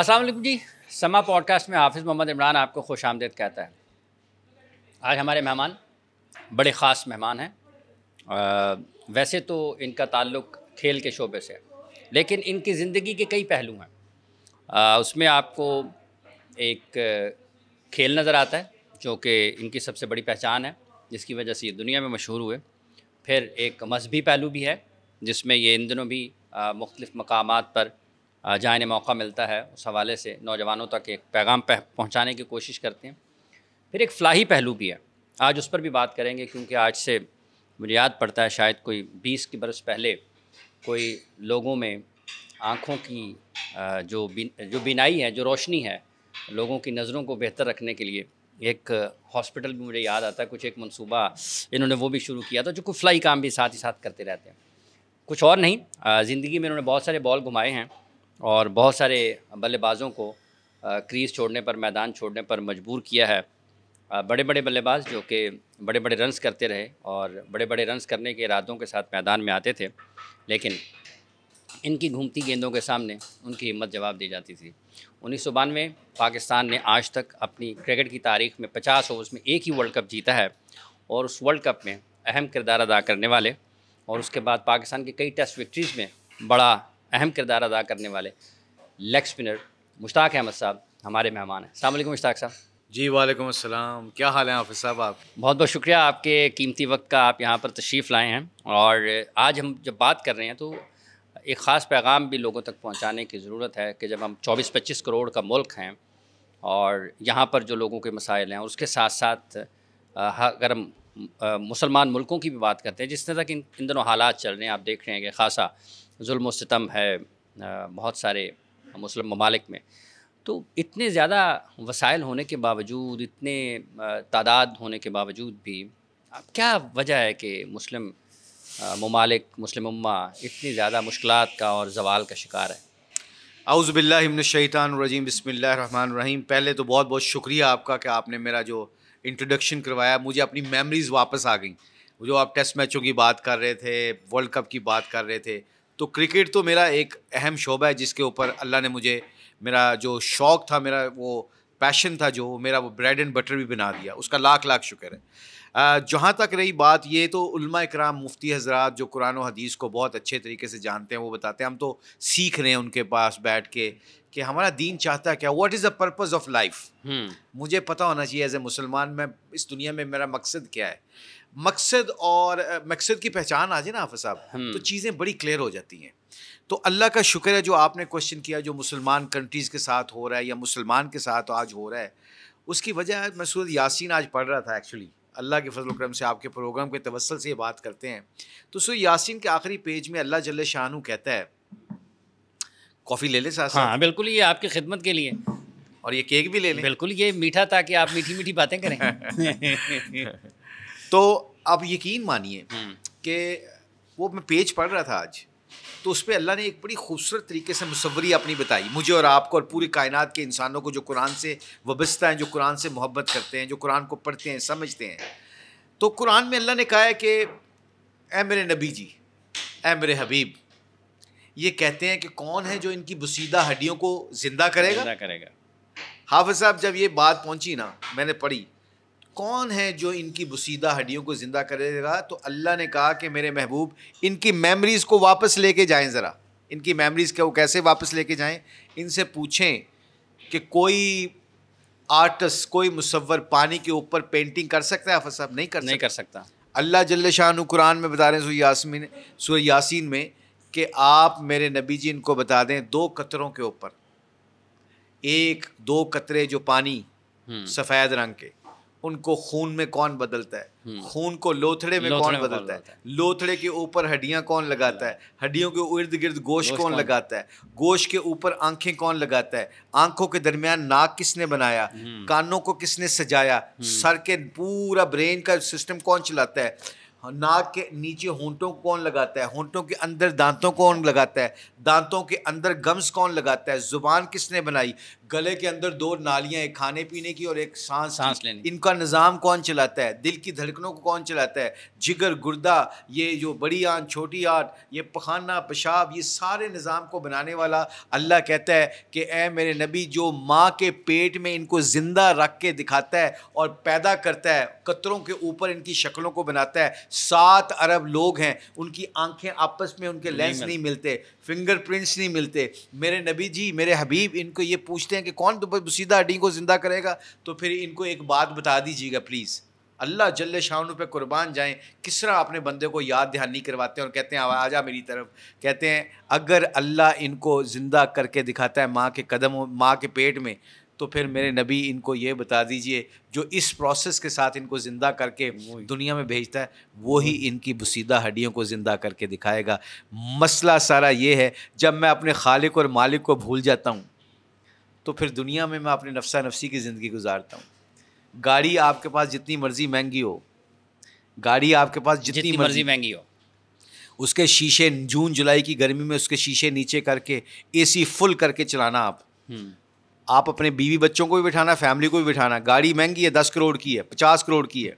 असलम जी समा पॉडकास्ट में हाफिज़ मोहम्मद इमरान आपको खुश आमदेद कहता है आज हमारे मेहमान बड़े ख़ास मेहमान हैं वैसे तो इनका ताल्लुक खेल के शोबे से है लेकिन इनकी ज़िंदगी के कई पहलू हैं उसमें आपको एक खेल नज़र आता है जो कि इनकी सबसे बड़ी पहचान है जिसकी वजह से ये दुनिया में मशहूर हुए फिर एक मजहबी पहलू भी है जिसमें ये इन दिनों भी मुख्तफ मकाम पर जाने मौका मिलता है उस हवाले से नौजवानों तक एक पैगाम पहुँचाने की कोशिश करते हैं फिर एक फ़लाही पहलू भी है आज उस पर भी बात करेंगे क्योंकि आज से मुझे याद पड़ता है शायद कोई बीस के बरस पहले कोई लोगों में आँखों की जो बी, जो बिनाई है जो रोशनी है लोगों की नज़रों को बेहतर रखने के लिए एक हॉस्पिटल भी मुझे याद आता है कुछ एक मंसूबा इन्होंने वो भी शुरू किया था जो कुछ फ्लाई काम भी साथ ही साथ करते रहते हैं कुछ और नहीं ज़िंदगी में इन्होंने बहुत सारे बॉल घुमाए हैं और बहुत सारे बल्लेबाजों को क्रीज छोड़ने पर मैदान छोड़ने पर मजबूर किया है बड़े बड़े बल्लेबाज जो कि बड़े बड़े रन्स करते रहे और बड़े बड़े रन्स करने के इरादों के साथ मैदान में आते थे लेकिन इनकी घूमती गेंदों के सामने उनकी हिम्मत जवाब दी जाती थी उन्नीस सौ बानवे पाकिस्तान ने आज तक अपनी क्रिकेट की तारीख में पचास ओवर्स में एक ही वर्ल्ड कप जीता है और उस वर्ल्ड कप में अहम किरदार अदा करने वाले और उसके बाद पाकिस्तान की कई टेस्ट विक्ट्रीज़ में बड़ा अहम किरदार अदा करने वाले लेग स्पिनर मुश्ताक अहमद साहब हमारे मेहमान हैं अलैक्म मुश्ताक साहब जी वालेकुम अस्सलाम क्या हाल है हाफिज़ साहब आप बहुत बहुत शुक्रिया आपके कीमती वक्त का आप यहाँ पर तशरीफ़ लाए हैं और आज हम जब बात कर रहे हैं तो एक ख़ास पैगाम भी लोगों तक पहुँचाने की ज़रूरत है कि जब हम 24-25 करोड़ का मुल्क हैं और यहाँ पर जो लोगों के मसाइल हैं और उसके साथ साथ अगर हम मुसलमान मुल्कों की भी बात करते हैं जिस तरह के इन दिनों हालात चल रहे हैं आप देख रहे हैं कि खासा जुल्म सितम है बहुत सारे मुस्लिम ममालिक में तो इतने ज़्यादा वसाइल होने के बावजूद इतने तादाद होने के बावजूद भी अब क्या वजह है कि मुस्लिम ममालिक मुस्लिम उम्मा इतनी ज़्यादा मुश्किल का और जवाल का शिकार है आउज़बिल्लिमिनशैतानरजीम बसमीम पहले तो बहुत बहुत शुक्रिया आपका कि आपने मेरा जो इंट्रोडक्शन करवाया मुझे अपनी मेमरीज़ वापस आ गई जो आप टेस्ट मैचों की बात कर रहे थे वर्ल्ड कप की बात कर रहे थे तो क्रिकेट तो मेरा एक अहम शोबा है जिसके ऊपर अल्लाह ने मुझे मेरा जो शौक़ था मेरा वो पैशन था जो मेरा वो ब्रेड एंड बटर भी बना दिया उसका लाख लाख शुक्र है जहाँ तक रही बात ये तो उल्मा कराम मुफ्ती हजरात जो कुरान और हदीस को बहुत अच्छे तरीके से जानते हैं वो बताते हैं हम तो सीख रहे हैं उनके पास बैठ के कि हमारा दीन चाहता क्या what is the purpose of life मुझे पता होना चाहिए एज ए मुसलमान मैं इस दुनिया में मेरा मकसद क्या है मकसद और मकसद की पहचान आ जाए ना हाफ साहब हम्म। तो चीज़ें बड़ी क्लियर हो जाती हैं तो अल्लाह का शुक्र है जो आपने क्वेश्चन किया जो मुसलमान कंट्रीज़ के साथ हो रहा है या मुसलमान के साथ आज हो रहा है उसकी वजह मैं सूरत यासीन आज पढ़ रहा था एक्चुअली अल्लाह के फजल करम से आपके प्रोग्राम के तवसल से ये बात करते हैं तो सूर यासीन के आखिरी पेज में अल्लाह जल्ले शाहू कहता है कॉफ़ी ले ले साहब हाँ बिल्कुल ये आपकी खिदमत के लिए और ये केक भी ले लें बिल्कुल ये मीठा था कि आप मीठी मीठी बातें करें तो आप यकीन मानिए हम्म। कि वो मैं पेज पढ़ रहा था आज तो उस पर अल्लाह ने एक बड़ी खूबसूरत तरीके से मुसवरी अपनी बताई मुझे और आपको और पूरी कायनात के इंसानों को जो कुरान से वबस्ता हैं जो कुरान से मोहब्बत करते हैं जो कुरान को पढ़ते हैं समझते हैं तो कुरान में अल्लाह ने कहा है कि ए मेरे नबी जी ए मेरे हबीब ये कहते हैं कि कौन है जो इनकी बसीदा हड्डियों को ज़िंदा करेगा जिंदा करेगा हाफ़ साहब जब ये बात पहुंची ना मैंने पढ़ी कौन है जो इनकी बुसीदा हड्डियों को ज़िंदा करेगा तो अल्लाह ने कहा कि मेरे महबूब इनकी मेमरीज़ को वापस लेके जाएं ज़रा इनकी मेमरीज़ को कैसे वापस लेके जाएं इनसे पूछें कि कोई आर्टिस्ट कोई मुसवर पानी के ऊपर पेंटिंग कर सकता है हाफ साहब नहीं कर नहीं सकता। कर सकता अल्लाह जल्ल शाह कुरान में बता रहे हैं यासमीन सुर में कि आप मेरे नबी जी इनको बता दें दो कतरों के ऊपर एक दो कतरे जो पानी हम्म। सफ़ेद रंग के उनको खून में कौन बदलता है हम्म। खून को लोथड़े में कौन बदलता है लोथड़े के ऊपर हड्डियां कौन लगाता है हम्म। हड्डियों के इर्द गिर्द गोश्त कौन लगाता है गोश्त के ऊपर आंखें कौन लगाता है आंखों के दरमियान नाक किसने बनाया हम्म। कानों को किसने सजाया सर के पूरा ब्रेन का सिस्टम कौन चलाता है हाँ, नाक के नीचे को कौन लगाता है होंटों के अंदर दांतों कौन लगाता है दांतों के अंदर गम्स कौन लगाता है ज़ुबान किसने बनाई गले के अंदर दो नालियां एक खाने पीने की और एक सांस सांस लेने इनका निज़ाम कौन चलाता है दिल की धड़कनों को कौन चलाता है जिगर गुर्दा ये जो बड़ी आंत छोटी आंत ये पखाना पेशाब ये सारे निज़ाम को बनाने वाला अल्लाह कहता है कि ए मेरे नबी जो माँ के पेट में इनको ज़िंदा रख के दिखाता है और पैदा करता है कतरों के ऊपर इनकी शक्लों को बनाता है सात अरब लोग हैं उनकी आँखें आपस में उनके लेंस नहीं मिलते फिंगरप्रिंट्स नहीं मिलते मेरे नबी जी मेरे हबीब इनको ये पूछते हैं कि कौन बसीदा तो हड्डी को ज़िंदा करेगा तो फिर इनको एक बात बता दीजिएगा प्लीज़ अल्लाह जल्ले शाहनु पे कुर्बान जाएं किस तरह अपने बंदे को याद ध्यान नहीं करवाते हैं और कहते हैं आ जा मेरी तरफ कहते हैं अगर अल्लाह इनको ज़िंदा करके दिखाता है माँ के कदम माँ के पेट में तो फिर मेरे हम्म। नबी इनको ये बता दीजिए जो इस प्रोसेस के साथ इनको ज़िंदा करके दुनिया में भेजता है वो ही इनकी बसीदा हड्डियों को ज़िंदा करके दिखाएगा मसला सारा ये है जब मैं अपने खालिक और मालिक को भूल जाता हूँ तो फिर दुनिया में मैं अपने नफसा नफसी की ज़िंदगी गुजारता हूँ गाड़ी आपके पास जितनी मर्ज़ी महंगी हो गाड़ी आपके पास जितनी, जितनी मर्ज़ी महंगी हो उसके शीशे जून जुलाई की गर्मी में उसके शीशे नीचे करके एसी फुल करके चलाना आप हम्म। आप अपने बीवी बच्चों को भी बिठाना फैमिली को भी बिठाना गाड़ी महंगी है दस करोड़ की है पचास करोड़ की है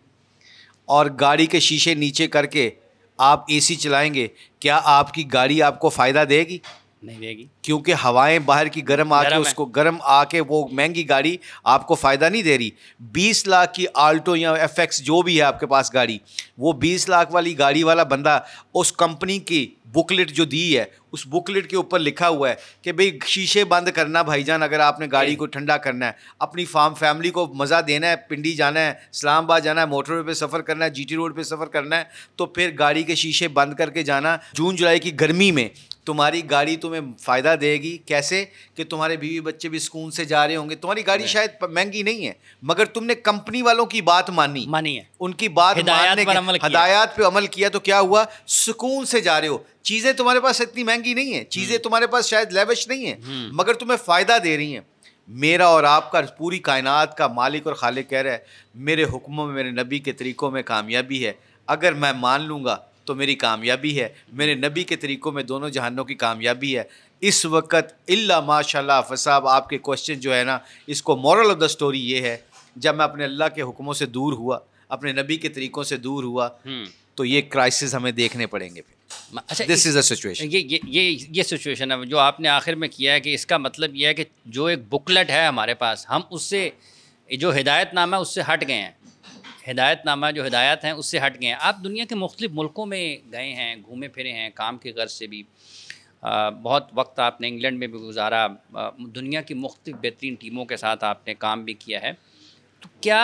और गाड़ी के शीशे नीचे करके आप एसी चलाएंगे क्या आपकी गाड़ी आपको फ़ायदा देगी नहीं देगी क्योंकि हवाएं बाहर की गर्म आके उसको गर्म आके वो महंगी गाड़ी आपको फ़ायदा नहीं दे रही बीस लाख की आल्टो या एफ जो भी है आपके पास गाड़ी वो बीस लाख वाली गाड़ी वाला बंदा उस कंपनी की बुकलेट जो दी है उस बुकलेट के ऊपर लिखा हुआ है कि भाई शीशे बंद करना भाईजान अगर आपने गाड़ी को ठंडा करना है अपनी फार्म फैमिली को मज़ा देना है पिंडी जाना है इस्लामाबाद जाना है मोटरवे पे सफ़र करना है जीटी रोड पे सफ़र करना है तो फिर गाड़ी के शीशे बंद करके जाना जून जुलाई की गर्मी में तुम्हारी गाड़ी तुम्हें फ़ायदा देगी कैसे कि तुम्हारे बीवी बच्चे भी सुकून से जा रहे होंगे तुम्हारी गाड़ी शायद महंगी नहीं है मगर तुमने कंपनी वालों की बात मानी मानी है उनकी बात मानने पर अमल हदायत पे अमल किया तो क्या हुआ सुकून से जा रहे हो चीज़ें तुम्हारे पास इतनी महंगी नहीं है चीज़ें हम्म। तुम्हारे पास शायद लेवश नहीं है हम्म। मगर तुम्हें फ़ायदा दे रही हैं मेरा और आपका पूरी कायनात का मालिक और खालिक कह रहा है मेरे हुक्मों में मेरे नबी के तरीक़ों में कामयाबी है अगर मैं मान लूँगा तो मेरी कामयाबी है मेरे नबी के तरीक़ों में दोनों जहानों की कामयाबी है इस वक्त इल्ला माशाल्लाह फसाब आपके क्वेश्चन जो है ना इसको मॉरल ऑफ द स्टोरी ये है जब मैं अपने अल्लाह के हुक्मों से दूर हुआ अपने नबी के तरीक़ों से दूर हुआ हम्म। तो ये क्राइसिस हमें देखने पड़ेंगे फिर अच्छा दिस इज़ अचुएशन ये ये ये ये सिचुएशन है जो आपने आखिर में किया है कि इसका मतलब ये है कि जो एक बुकलेट है हमारे पास हम उससे जो हिदायत नामा है उससे हट गए हैं हिदायतनामा जो हिदायत हैं उससे हट गए हैं आप दुनिया के मुख्तलिफ़ मुल्कों में गए हैं घूमे फिरे हैं काम के गर्ज से भी आ, बहुत वक्त आपने इंग्लैंड में भी गुजारा दुनिया की मुख्त बेहतरीन टीमों के साथ आपने काम भी किया है तो क्या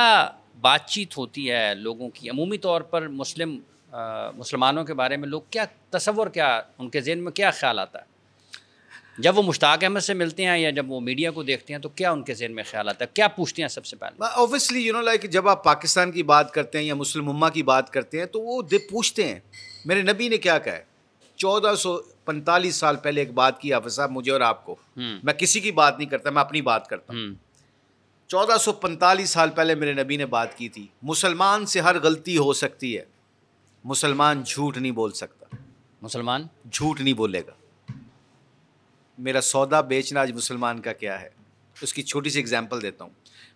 बातचीत होती है लोगों की अमूमी तौर पर मुस्लिम मुसलमानों के बारे में लोग क्या तस्वर क्या उनके जहन में क्या ख्याल आता है जब वो मुश्ताक अहमद से मिलते हैं या जब वो मीडिया को देखते हैं तो क्या उनके जहन में ख्याल आता है क्या पूछते हैं सबसे पहले ऑब्वियसली यू नो लाइक जब आप पाकिस्तान की बात करते हैं या मुस्लिम उम्मा की बात करते हैं तो वो दे पूछते हैं मेरे नबी ने क्या कहा है चौदह सौ पैंतालीस साल पहले एक बात की हाफि साहब मुझे और आपको हम्म। मैं किसी की बात नहीं करता मैं अपनी बात करता हूँ हम्म। चौदह सौ पैंतालीस साल पहले मेरे नबी ने बात की थी मुसलमान से हर गलती हो सकती है मुसलमान झूठ नहीं बोल सकता मुसलमान झूठ नहीं बोलेगा मेरा सौदा बेचना आज मुसलमान का क्या है उसकी छोटी सी एग्जाम्पल देता हूँ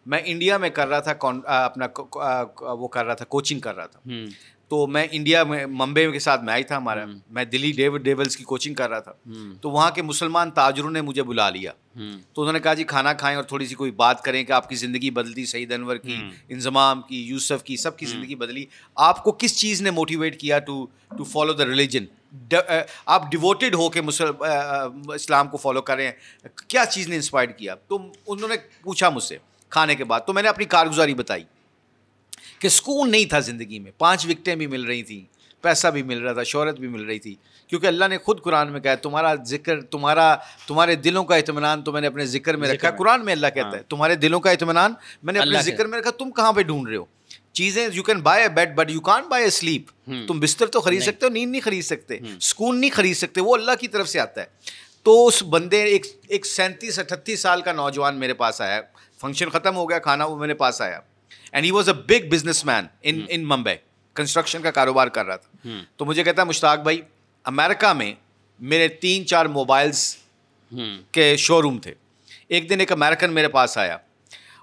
मैं इंडिया में कर रहा था कौन आ, अपना आ, वो कर रहा था कोचिंग कर रहा था हम्म। तो मैं इंडिया में मुंबई के साथ मैच था हमारा हम्म। मैं दिल्ली डेव डेवल्स की कोचिंग कर रहा था हम्म। तो वहाँ के मुसलमान ताजरों ने मुझे बुला लिया तो उन्होंने कहा जी खाना खाएं और थोड़ी सी कोई बात करें कि आपकी ज़िंदगी बदलती सईद अनवर की इंजमाम की यूसफ़ की सबकी ज़िंदगी बदली आपको किस चीज़ ने मोटिवेट किया to to follow the religion आप डिवोटेड हो के मुसल इस्लाम को फॉलो करें क्या चीज़ ने इंस्पायर किया तो उन्होंने पूछा मुझसे खाने के बाद तो मैंने अपनी कारगुजारी बताई कि सुकून नहीं था ज़िंदगी में पांच विकटें भी मिल रही थी पैसा भी मिल रहा था शहरत भी मिल रही थी क्योंकि अल्लाह ने खुद कुरान में कहा तुम्हारा जिक्र तुम्हारा तुम्हारे दिलों का इतमान तो मैंने अपने जिक्र में रखा कुरान में अल्लाह कहता हाँ। है तुम्हारे दिलों का इतमान मैंने अपने जिक्र में रखा तुम कहाँ पर ढूंढ रहे हो चीजें you can buy a bed but you can't buy a sleep तुम बिस्तर तो खरीद सकते हो नींद नहीं खरीद सकते सुकून hmm. नहीं खरीद सकते वो अल्लाह की तरफ से आता है तो उस बंदे एक एक सैंतीस अठतीस साल का नौजवान मेरे पास आया फंक्शन ख़त्म हो गया खाना वो मेरे पास आया and he was a big businessman in in Mumbai construction का कारोबार कर रहा था hmm. तो मुझे कहता है मुश्ताक भाई अमेरिका में मेरे तीन चार मोबाइल्स hmm. के शोरूम थे एक दिन एक अमेरिकन मेरे पास आया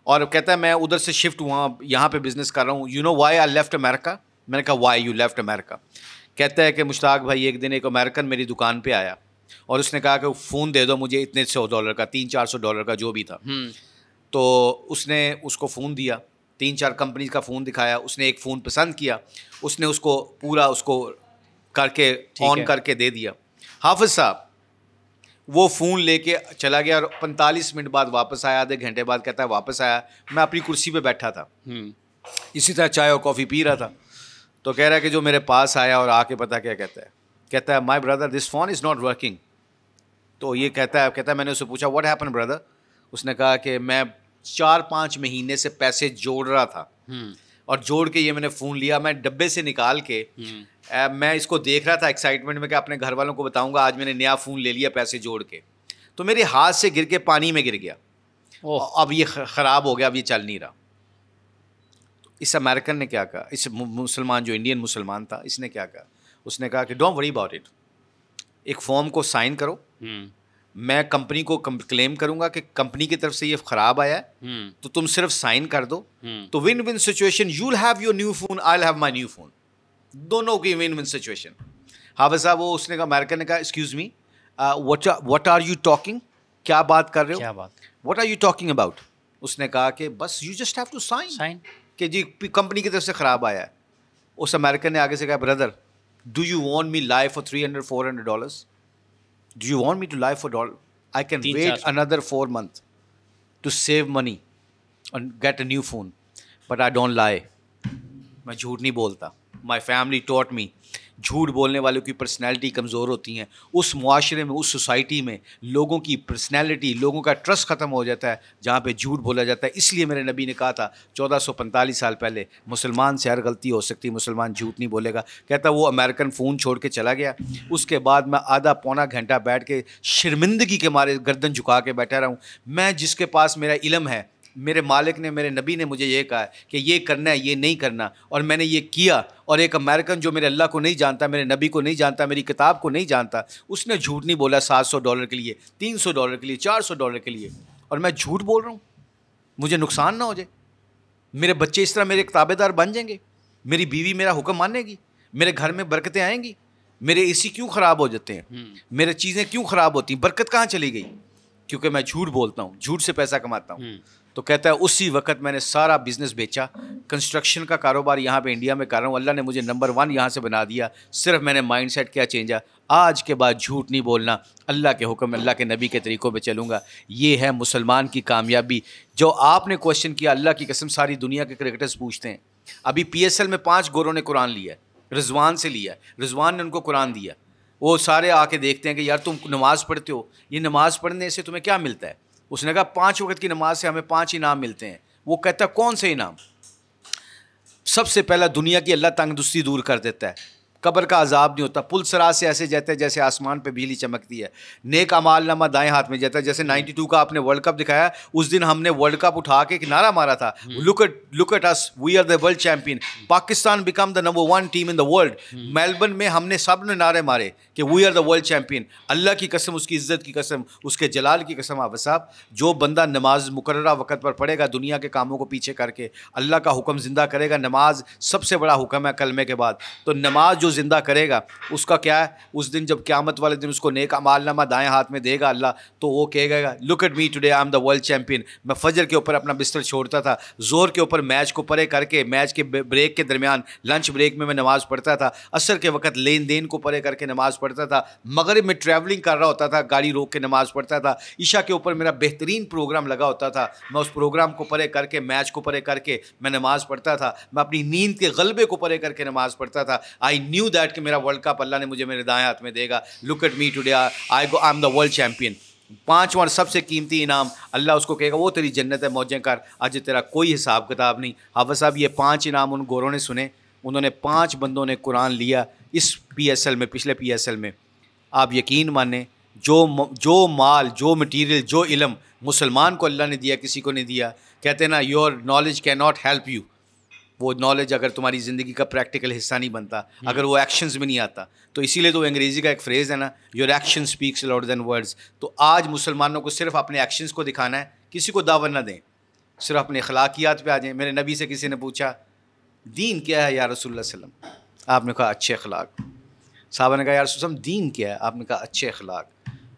और कहता है मैं उधर से शिफ्ट हुआ यहाँ पे बिज़नेस कर रहा हूँ you know why I left America मैंने कहा वाई यू लेफ्ट अमेरिका कहता है कि मुश्ताक भाई एक दिन एक अमेरिकन मेरी दुकान पे आया और उसने कहा कि फ़ोन दे दो मुझे इतने सौ डॉलर का तीन चार सौ डॉलर का जो भी था हम्म। तो उसने उसको फ़ोन दिया तीन चार कंपनीज़ का फ़ोन दिखाया उसने एक फ़ोन पसंद किया उसने उसको पूरा उसको करके ऑन करके दे दिया हाफिज़ साहब वो फ़ोन लेके चला गया और पैंतालीस मिनट बाद वापस आया आधे घंटे बाद कहता है वापस आया मैं अपनी कुर्सी पे बैठा था हम्म। इसी तरह चाय और कॉफ़ी पी रहा था तो कह रहा है कि जो मेरे पास आया और आके पता क्या कहता है कहता है my brother this phone is not working तो ये कहता है कहता है मैंने उससे पूछा वट हैपन ब्रदर उसने कहा कि मैं चार पाँच महीने से पैसे जोड़ रहा था हम्म। और जोड़ के ये मैंने फ़ोन लिया मैं डब्बे से निकाल के आ, हम्म। मैं इसको देख रहा था एक्साइटमेंट में कि अपने घर वालों को बताऊंगा आज मैंने नया फ़ोन ले लिया पैसे जोड़ के तो मेरे हाथ से गिर के पानी में गिर गया अब ये ख़राब हो गया अब ये चल नहीं रहा इस अमेरिकन ने क्या कहा इस मुसलमान जो इंडियन मुसलमान था इसने क्या कहा उसने कहा कि डोंट वरी अबाउट इट एक फॉर्म को साइन करो हम्म। मैं कंपनी को क्लेम करूंगा कि कंपनी की तरफ से ये खराब आया है हम्म। तो तुम सिर्फ साइन कर दो हम्म। तो win win situation you have your new phone I have my new phone दोनों की विन विन सिचुएशन हाफिज साहब वो उसने कहा अमेरिकन ने कहा excuse me what are you talking क्या बात कर रहे हो क्या बात what are you talking about उसने कहा कि बस you just have to sign sign कि जी कंपनी की तरफ से ख़राब आया है उस अमेरिकन ने आगे से कहा brother do you want me life for three hundred four hundred dollar do you want me to lie for doll? I can wait another four months to save money and get a new phone, but I don't lie. मैं झूठ नहीं बोलता. My family taught me झूठ बोलने वालों की personality कमज़ोर होती हैं उस माशरे में उस सोसाइटी में लोगों की पर्सनैलिटी लोगों का ट्रस्ट ख़त्म हो जाता है जहाँ पर झूठ बोला जाता है इसलिए मेरे नबी ने कहा था चौदह सौ पैंतालीस साल पहले मुसलमान से हर गलती हो सकती मुसलमान झूठ नहीं बोलेगा कहता वो अमेरिकन फ़ोन छोड़ के चला गया उसके बाद मैं आधा पौना घंटा बैठ के शर्मिंदगी के मारे गर्दन झुका के बैठा रहा हूँ मैं जिसके पास मेरा इलम है मेरे मालिक ने मेरे नबी ने मुझे ये कहा कि ये करना है ये नहीं करना और मैंने ये किया और एक अमेरिकन जो मेरे अल्लाह को नहीं जानता मेरे नबी को नहीं जानता मेरी किताब को नहीं जानता उसने झूठ नहीं बोला सात सौ डॉलर के लिए तीन सौ डॉलर के लिए चार सौ डॉलर के लिए और मैं झूठ बोल रहा हूँ मुझे नुकसान ना हो जाए मेरे बच्चे इस तरह मेरे किताबेदार बन जाएंगे मेरी बीवी मेरा हुक्म मानेगी मेरे घर में बरकतें आएंगी मेरे सी क्यों ख़राब हो जाते हैं हम्म। मेरे चीज़ें क्यों ख़राब होती हैं बरकत कहाँ चली गई क्योंकि मैं झूठ बोलता हूँ झूठ से पैसा कमाता हूँ हम्म। तो कहता है उसी वक्त मैंने सारा बिज़नेस बेचा कंस्ट्रक्शन का कारोबार यहाँ पे इंडिया में कर रहा हूँ अल्लाह ने मुझे नंबर वन यहाँ से बना दिया सिर्फ मैंने माइंड सेट क्या चेंजा आज के बाद झूठ नहीं बोलना अल्लाह के हुक्म अल्लाह के नबी के तरीक़ों पे चलूँगा ये है मुसलमान की कामयाबी जो आपने क्वेश्चन किया अल्लाह की कसम सारी दुनिया के क्रिकेटर्स पूछते हैं अभी पी में पाँच गोरों ने कुरान लिया रिजवान से लिया रिजवान ने उनको कुरान दिया वो सारे आके देखते हैं कि यार तुम नमाज़ पढ़ते हो ये नमाज़ पढ़ने से तुम्हें क्या मिलता है उसने कहा पाँच वक्त की नमाज से हमें पाँच इनाम मिलते हैं वो कहता कौन से इनाम सबसे पहला दुनिया की अल्लाह तंगदुस्ती दूर कर देता है कब्र का अजाब नहीं होता पुल सरा से ऐसे जाते हैं जैसे आसमान पे बिजली चमकती है नेक नामा दाएं हाथ में जाता है जैसे 92 हम्म। का आपने वर्ल्ड कप दिखाया उस दिन हमने वर्ल्ड कप उठा के एक नारा मारा था look at look at us we are the world champion Pakistan become the number one team in the world Melbourne में हमने सब ने नारे मारे कि we are the world champion अल्लाह की कसम उसकी इज्जत की कसम उसके जलाल की कसम आप साहब जो बंदा नमाज मुकर वक़्त पर पढ़ेगा दुनिया के कामों को पीछे करके अल्लाह का हुक्म ज़िंदा करेगा नमाज सबसे बड़ा हुक्म है कलमे के बाद तो नमाज जो ज़िंदा करेगा उसका क्या है उस दिन जब क्यामत वाले दिन उसको नेक अमालनामा दाएँ हाथ में देगा अल्लाह तो वो कहेगा look at me today I am the world champion मैं फजर के ऊपर अपना बिस्तर छोड़ता था जोर के ऊपर मैच को परे करके मैच के ब्रेक के दरमियान लंच ब्रेक में मैं नमाज़ पढ़ता था असर के वक्त लेन देन को परे करके नमाज़ पढ़ता था मगरब में ट्रैवलिंग कर रहा होता था गाड़ी रोक के नमाज़ पढ़ता था ईशा के ऊपर मेरा बेहतरीन प्रोग्राम लगा होता था मैं उस प्रोग्राम को परे करके मैच को परे करके मैं नमाज़ पढ़ता था मैं अपनी नींद के गलबे को परे करके नमाज़ पढ़ता था आई न्यू न्यू दैट कि मेरा वर्ल्ड कप अल्लाह ने मुझे मेरे दाएं हाथ में देगा look at me today I go I am the world champion पाँचवा सबसे कीमती इनाम अल्लाह उसको कहेगा वो तेरी जन्नत है मौजें कर आज तेरा कोई हिसाब किताब नहीं हाफ साहब ये पाँच इनाम उन गोरों ने सुने उन्होंने पाँच बंदों ने कुरान लिया इस पी एस एल में पिछले पी एस एल में आप यकीन माने जो जो माल जो मटीरियल जो इलम मुसलमान को अल्लाह ने दिया किसी को नहीं दिया कहते ना your knowledge can not help you वो नॉलेज अगर तुम्हारी ज़िंदगी का प्रैक्टिकल हिस्सा नहीं बनता हम्म। अगर वो एक्शंस में नहीं आता तो इसीलिए तो अंग्रेज़ी का एक फ्रेज़ है ना your action speaks loud than words तो आज मुसलमानों को सिर्फ अपने एक्शंस को दिखाना है किसी को दावन ना दें सिर्फ अपने अखलाकियात पे आ जाएं मेरे नबी से किसी ने पूछा दीन क्या है या रसोल वसलम आपने कहा अच्छे अखलाक साहब ने कहा यार वसम दीन क्या है आपने कहा अच्छे अखलाक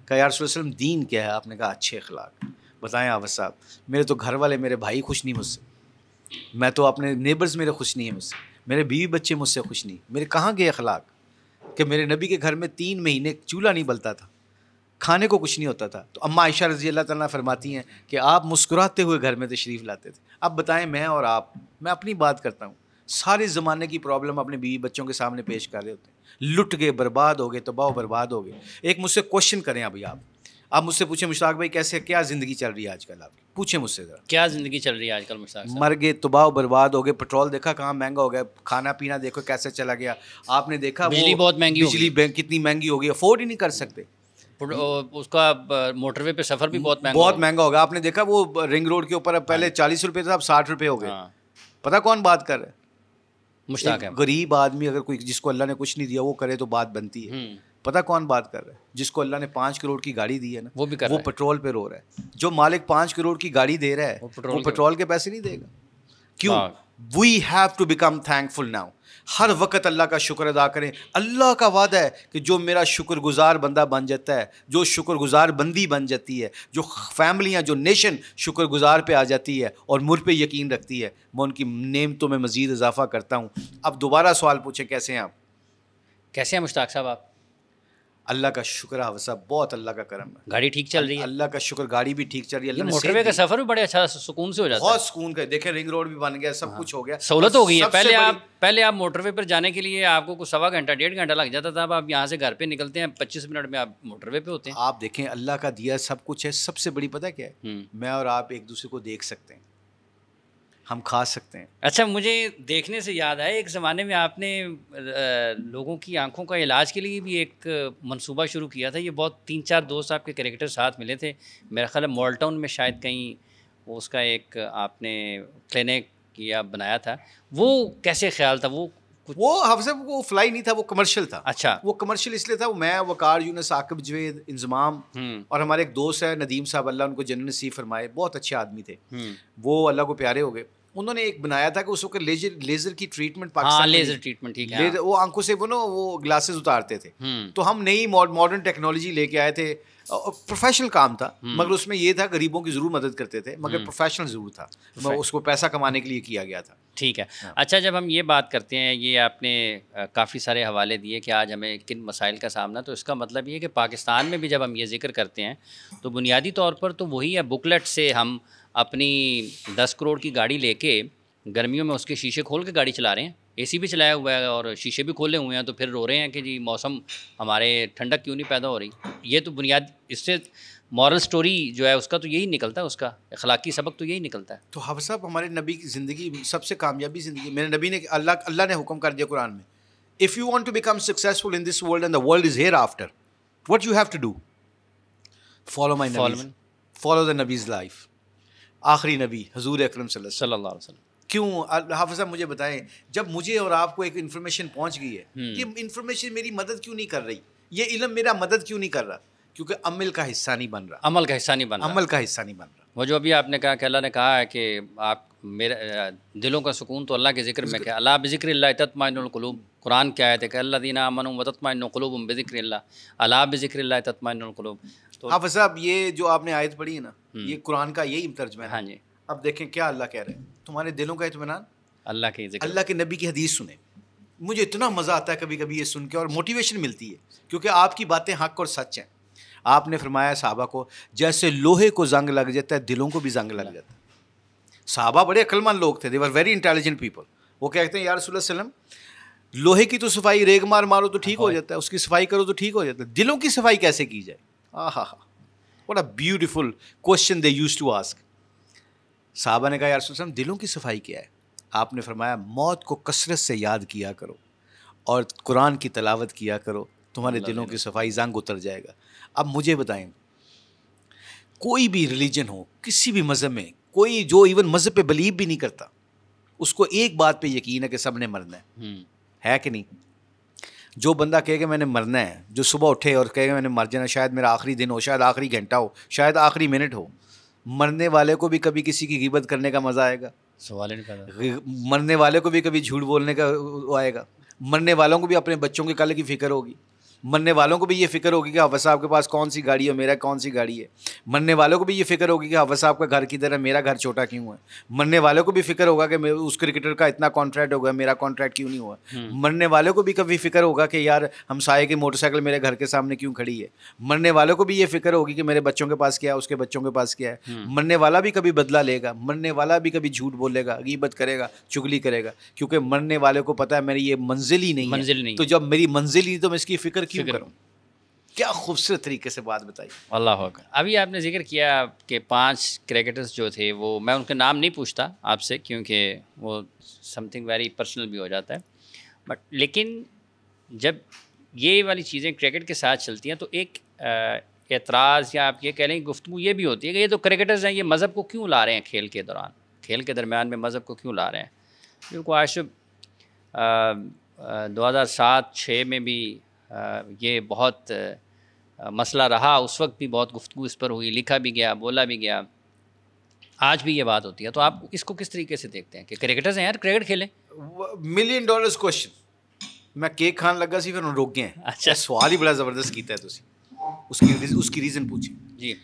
कहा यार वसलम दीन क्या है आपने कहा अच्छे अखलाक बताएं आवाज साहब मेरे तो घर वाले मेरे भाई खुश नहीं मुझसे मैं तो अपने नेबर्स मेरे खुश नहीं है मुझसे मेरे बीवी बच्चे मुझसे खुश नहीं मेरे कहाँ गए अखलाक कि मेरे नबी के घर में तीन महीने चूल्हा नहीं बलता था खाने को कुछ नहीं होता था तो अम्मा आयशा रजी अल्लाह ताला फरमाती हैं कि आप मुस्कुराते हुए घर में तशरीफ़ लाते थे अब बताएं मैं और आप मैं अपनी बात करता हूँ सारे ज़माने की प्रॉब्लम अपने बीवी बच्चों के सामने पेश कर रहे होते हैं लुट गए बर्बाद हो गए तबाह बर्बाद हो गए एक मुझसे क्वेश्चन करें अभी आप आप मुझसे पूछें मुश्ताक भाई कैसे क्या ज़िंदगी चल रही है आजकल आपकी पूछे मुझसे ज़रा क्या ज़िंदगी चल रही है आजकल मर गए तबाह बर्बाद हो गए पेट्रोल देखा कहाँ महंगा हो गया खाना पीना देखो कैसे चला गया आपने देखा बिजली बहुत महंगी बिजली कितनी महंगी हो गई अफोर्ड ही नहीं कर सकते उसका मोटरवे पे सफर भी बहुत महंगा बहुत महंगा होगा आपने देखा वो रिंग रोड के ऊपर पहले हाँ। चालीस रुपये था अब साठ रुपये हो गए हाँ। पता कौन बात कर रहा है मुश्ताक है गरीब आदमी अगर कोई जिसको अल्लाह ने कुछ नहीं दिया वो करे तो बात बनती है हम्म। पता कौन बात कर रहा है जिसको अल्लाह ने पाँच करोड़ की गाड़ी दी है ना वो भी कर वो पेट्रोल पे रो रहा है जो मालिक पाँच करोड़ की गाड़ी दे रहा है वो पेट्रोल, के पैसे नहीं देगा क्यों we have to become thankful now हर वक्त अल्लाह का शुक्र अदा करें अल्लाह का वादा है कि जो मेरा शुक्रगुजार बंदा बन जाता है जो शुक्रगुजार बंदी बन जाती है जो फैमिलियाँ जो नेशन शुक्रगुजार पे आ जाती है और मुर पे यकीन रखती है मैं उनकी नेमतों में मज़ीद इजाफा करता हूँ अब दोबारा सवाल पूछें कैसे हैं आप कैसे हैं मुश्ताक साहब आप अल्लाह का शुक्र हवसा बहुत अल्लाह का करम है गाड़ी ठीक चल रही है अल्लाह का शुक्र गाड़ी भी ठीक चल रही है मोटरवे का सफर भी बड़े अच्छा सुकून से हो जाता है बहुत सुकून का देखे रिंग रोड भी बन गया सब हाँ। कुछ हो गया सहूलत हो गई है पहले आप पहले आप मोटरवे पर जाने के लिए आपको कुछ सवा घंटा डेढ़ घंटा लग जाता था अब आप यहाँ से घर पे निकलते हैं पच्चीस मिनट में आप मोटरवे पे होते हैं आप देखें अल्लाह का दिया सब कुछ है सबसे बड़ी पता क्या है हम्म। मैं और आप एक दूसरे को देख सकते हैं हम खा सकते हैं अच्छा मुझे देखने से याद आया एक ज़माने में आपने लोगों की आंखों का इलाज के लिए भी एक मंसूबा शुरू किया था ये बहुत तीन चार दोस्त आपके करेक्टर साथ मिले थे मेरा ख्याल है टाउन में शायद कहीं उसका एक आपने क्लिनिक या बनाया था वो कैसे ख्याल था वो वो हमसे वो फ्लाई नहीं था वो कमर्शियल था अच्छा वो कमर्शियल इसलिए था मैं वकार यूनस आकब जवेद इंजमाम हम्म। और हमारे एक दोस्त है नदीम साहब अल्लाह उनको जन्न नसी फरमाए बहुत अच्छे आदमी थे हम्म। वो अल्लाह को प्यारे हो गए उन्होंने एक बनाया था कि उस वक्त लेजर लेजर की ट्रीटमेंट पाकिस्तान हाँ, लेजर ट्रीटमेंट ठीक है हाँ। वो आंखों से वो ना वो ग्लासेस उतारते थे हम्म। तो हम नई मॉडर्न टेक्नोलॉजी लेके आए थे प्रोफेशनल काम था हम्म। मगर उसमें ये था गरीबों की ज़रूर मदद करते थे मगर प्रोफेशनल हम्म। ज़रूर था मैं उसको पैसा कमाने के लिए किया गया था ठीक है हाँ। अच्छा जब हम ये बात करते हैं ये आपने काफ़ी सारे हवाले दिए कि आज हमें किन मसाइल का सामना तो इसका मतलब ये कि पाकिस्तान में भी जब हम ये जिक्र करते हैं तो बुनियादी तौर पर तो वही है बुकलेट से हम अपनी दस करोड़ की गाड़ी लेके गर्मियों में उसके शीशे खोल के गाड़ी चला रहे हैं एसी भी चलाया हुआ है और शीशे भी खोले हुए हैं तो फिर रो रहे हैं कि जी मौसम हमारे ठंडक क्यों नहीं पैदा हो रही ये तो बुनियाद इससे मॉरल स्टोरी जो है उसका तो यही निकलता है उसका अखलाकी सबक तो यही निकलता है तो हम साहब हमारे नबी की ज़िंदगी सबसे कामयाबी ज़िंदगी मेरे नबी ने अल्लाह अल्लाह ने हुक्म कर दिया कुरान में if you want to become successful in this world and the world is here after what you have to do follow my follow the नबीज़ लाइफ आखिरी नबी हजूर अक्रम सल्लल्लाहु अलैहि क्यों हाफिज साहब मुझे बताएं जब मुझे और आपको एक इन्फॉर्मेशन पहुंच गई है हम्म। कि इन्फॉर्मेशन मेरी मदद क्यों नहीं कर रही ये इलम मेरा मदद क्यों नहीं कर रहा क्योंकि अमल का हिस्सा नहीं बन रहा अमल का हिस्सा नहीं बन रहा अमल का हिस्सा नहीं बन रहा वो जो अभी आपने कहा कि अल्लाह ने कहा है कि आप मेरे दिलों का सुकून तो अल्लाह के जिक्र में क्या अला बिक्र तत्माइनकलूब कुरान की आए थे कि अल्लाह दीना अमन उम बिक्र अला बिक्र तत्माइनकलूब तो हाफ साहब ये जो आपने आयत पढ़ी है ना हम्म। ये कुरान का यही तर्जमा है हाँ जी अब देखें क्या अल्लाह कह रहे हैं तुम्हारे दिलों का इतमान अल्लाह के अल्लाह के नबी की हदीस सुने मुझे इतना मज़ा आता है कभी कभी ये सुन के और मोटिवेशन मिलती है क्योंकि आपकी बातें हक और सच हैं आपने फरमाया साहबा को जैसे लोहे को जंग लग जाता है दिलों को भी जंग लग जाता है साहबा बड़े अक्लमंद लोग थे they were very intelligent people वो कहते हैं यार सल्लम लोहे की तो सफाई रेग मार मारो तो ठीक हो हाँ। जाता है उसकी सफाई करो तो ठीक हो जाता है दिलों की सफाई कैसे की जाए आ हाँ हाँ what beautiful question they use to ask साहबा ने कहा यार दिलों की सफाई क्या है आपने फरमाया मौत को कसरत से याद किया करो और कुरान की तलावत किया करो तुम्हारे दिलों की सफाई जंग उतर जाएगा अब मुझे बताएं कोई भी रिलीजन हो किसी भी मज़हब में कोई जो इवन मज़हब पे बिलीव भी नहीं करता उसको एक बात पे यकीन है कि सब ने मरना है हम्म। है कि नहीं जो बंदा कहेगा मैंने मरना है जो सुबह उठे और कहेगा मैंने मर जाना शायद मेरा आखिरी दिन हो शायद आखिरी घंटा हो शायद आखिरी मिनट हो मरने वाले को भी कभी किसी की गिबत करने का मज़ा आएगा सवाल मरने वाले को भी कभी झूठ बोलने का आएगा मरने वालों को भी अपने बच्चों के कल की फिक्र होगी मरने वालों को भी ये फिक्र होगी कि हवा साहब के पास कौन सी गाड़ी है मेरा कौन सी गाड़ी है मरने वालों को भी ये फिक्र होगी कि हवा साहब का घर किधर है मेरा घर छोटा क्यों है मरने वालों को भी फिक्र होगा कि उस क्रिकेटर का इतना कॉन्ट्रैक्ट होगा मेरा कॉन्ट्रैक्ट क्यों नहीं हुआ हम्म। मरने वालों को भी कभी फिक्र होगा कि यार हम की मोटरसाइकिल मेरे घर के सामने क्यों खड़ी है मरने वालों को भी ये फिक्र होगी कि मेरे बच्चों के पास क्या है उसके बच्चों के पास क्या है हम्म। मरने वाला भी कभी बदला लेगा मरने वाला भी कभी झूठ बोलेगा गीबत करेगा चुगली करेगा क्योंकि मरने वाले को पता है मेरी ये मंजिल ही नहीं मंजिल नहीं तो जब मेरी मंजिल ही तो मैं इसकी फिक्र क्यों करूँ क्या खूबसूरत तरीके से बात बताई अल्लाह अभी आपने जिक्र किया कि पांच क्रिकेटर्स जो थे वो मैं उनका नाम नहीं पूछता आपसे क्योंकि वो समथिंग वेरी पर्सनल भी हो जाता है बट लेकिन जब ये वाली चीज़ें क्रिकेट के साथ चलती हैं तो एक एतराज़ या आप ये कह लें गुफ्तु ये भी होती है कि ये तो क्रिकेटर्स हैं ये मज़हब को क्यों ला रहे हैं खेल के दौरान खेल के दरमियान में मज़हब को क्यों ला रहे हैं बिल्कुल आशुब दो हज़ार सात छः में भी ये बहुत मसला रहा उस वक्त भी बहुत गुफ्तु इस पर हुई लिखा भी गया बोला भी गया आज भी ये बात होती है तो आप इसको किस तरीके से देखते हैं कि क्रिकेटर्स हैं यार क्रिकेट खेलें मिलियन डॉलर्स क्वेश्चन मैं केक खान लगा सी फिर रोक गए अच्छा सवाल ही बड़ा ज़बरदस्त किया है तुम उसकी रीज़, उसकी रीज़न पूछी जी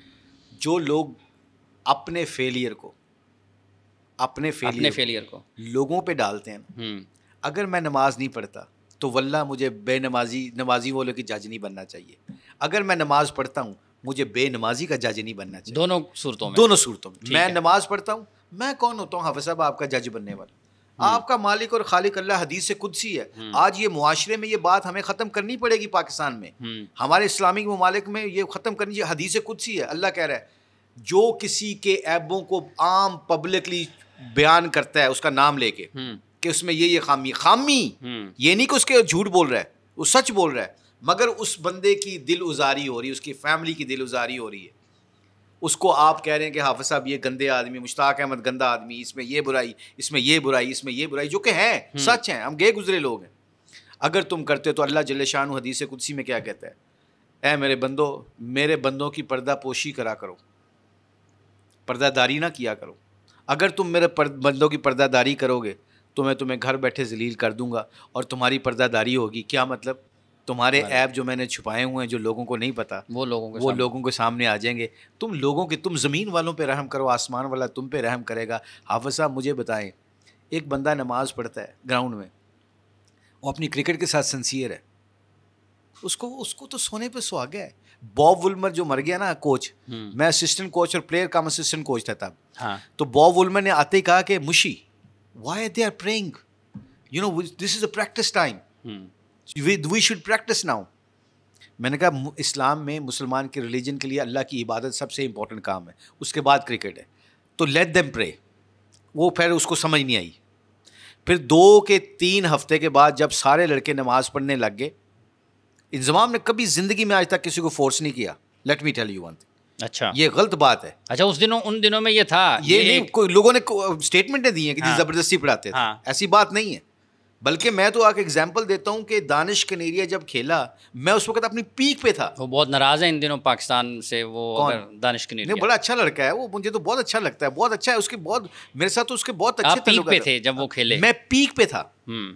जो लोग अपने फेलियर को अपने फेलियर, अपने फेलियर को लोगों पे डालते हैं हम्म। अगर मैं नमाज नहीं पढ़ता तो वल्ला मुझे बेनमाजी नमाजी वालों की जज नहीं बनना चाहिए अगर मैं नमाज़ पढ़ता हूँ मुझे बेनमाजी का जज नहीं बनना चाहिए दोनों सूरतों में दोनों सूरतों में मैं नमाज़ पढ़ता हूँ मैं कौन होता हूँ हाफि साहब आपका जज बनने वाला हम्म। आपका मालिक और खालिक अल्लाह हदीस से सी है हम्म। आज ये मुआरे में ये बात हमें ख़त्म करनी पड़ेगी पाकिस्तान में हम्म। हमारे इस्लामिक ममालिक में ये ख़त्म करनी हदीस से सी है अल्लाह कह रहा है जो किसी के ऐबों को आम पब्लिकली बयान करता है उसका नाम लेके कि उसमें ये ये खामी खामी हम्म। ये नहीं कि उसके झूठ बोल रहा है वो सच बोल रहा है मगर उस बंदे की दिल उजारी हो रही है उसकी फैमिली की दिल उजारी हो रही है उसको आप कह रहे हैं कि हाफ साहब ये गंदे आदमी मुश्ताक अहमद गंदा आदमी इसमें ये बुराई इसमें ये बुराई इसमें ये बुराई जो कि हैं हम्म। सच हैं हम गए गुजरे लोग हैं अगर तुम करते तो अल्लाह जल्ले शाह हदीस कुदसी में क्या कहता है ऐ मेरे बंदो मेरे बंदों की पर्दा पोशी करा करो पर्दादारी ना किया करो अगर तुम मेरे बंदों की पर्दादारी करोगे तो मैं तुम्हें घर बैठे जलील कर दूंगा और तुम्हारी पर्दादारी होगी क्या मतलब तुम्हारे ऐप जो मैंने छुपाए हुए हैं जो लोगों को नहीं पता वो लोगों को वो लोगों के सामने आ जाएंगे तुम लोगों के तुम ज़मीन वालों पर रहम करो आसमान वाला तुम पे रहम करेगा हाफज साहब मुझे बताएं एक बंदा नमाज पढ़ता है ग्राउंड में वो अपनी क्रिकेट के साथ सन्सियर है उसको उसको तो सोने पर सुहा गया है बॉब वुलमर जो मर गया ना कोच हम्म। मैं असिस्टेंट कोच और प्लेयर काम असिस्टेंट कोच था तब हाँ। तो बॉब वुलमर ने आते ही कहा कि मुशी why they are praying. You know, this is a practice time. We should practice now मैंने कहा इस्लाम में मुसलमान के रिलीजन के लिए अल्लाह की इबादत सबसे इम्पोर्टेंट काम है उसके बाद क्रिकेट है तो लेट देम प्रे वो फिर उसको समझ नहीं आई फिर दो के तीन हफ्ते के बाद जब सारे लड़के नमाज़ पढ़ने लग गए इंजमाम ने कभी ज़िंदगी में आज तक किसी को फोर्स नहीं किया let me tell you one thing अच्छा ये गलत बात है अच्छा उस दिनों उन दिनों में ये था ये, ये नहीं कोई लोगों ने स्टेटमेंटें दी हैं कि हाँ, जबरदस्ती पढ़ाते थे हाँ, ऐसी बात नहीं है बल्कि मैं तो आके एग्जाम्पल देता हूँ कि दानिश कनेरिया जब खेला मैं उस वक्त अपनी पीक पे था वो बहुत नाराज है इन दिनों पाकिस्तान से वो दानिश कनेरिया बड़ा अच्छा लड़का है वो मुझे तो बहुत अच्छा लगता है बहुत अच्छा है उसके बहुत मेरे साथ तो उसके बहुत अच्छे पीक पे थे जब वो हाँ, खेले मैं पीक पे था हम्म।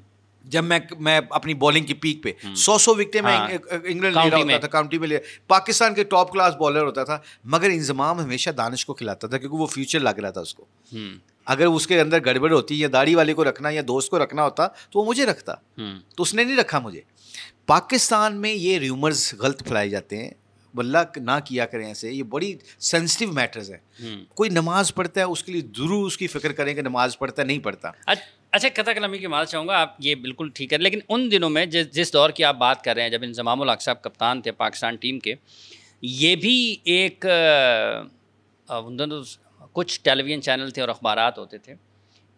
जब मैं मैं अपनी बॉलिंग की पीक पे सौ सौ विकटें में मैं इंग्लैंड ले रहा होता था काउंटी में ले पाकिस्तान के टॉप क्लास बॉलर होता था मगर इंजमाम हमेशा दानिश को खिलाता था क्योंकि वो फ्यूचर लग रहा था उसको हम्म। अगर उसके अंदर गड़बड़ होती या दाढ़ी वाले को रखना या दोस्त को रखना होता तो वो मुझे रखता हम्म। तो उसने नहीं रखा मुझे पाकिस्तान में ये र्यूमर्स गलत फैलाए जाते हैं वल्ला ना किया करें ऐसे ये बड़ी सेंसिटिव मैटर्स हैं हम्म। कोई नमाज पढ़ता है उसके लिए ज़रूर उसकी फ़िक्र करें कि नमाज पढ़ता है नहीं पढ़ता अच्छा, अच्छा कथा कलमी की मानना चाहूँगा आप ये बिल्कुल ठीक है लेकिन उन दिनों में जिस जिस दौर की आप बात कर रहे हैं जब इंजमामुल हक साहब कप्तान थे पाकिस्तान टीम के ये भी एक उन दोनों तो कुछ टेलीविज़न चैनल थे और अखबार होते थे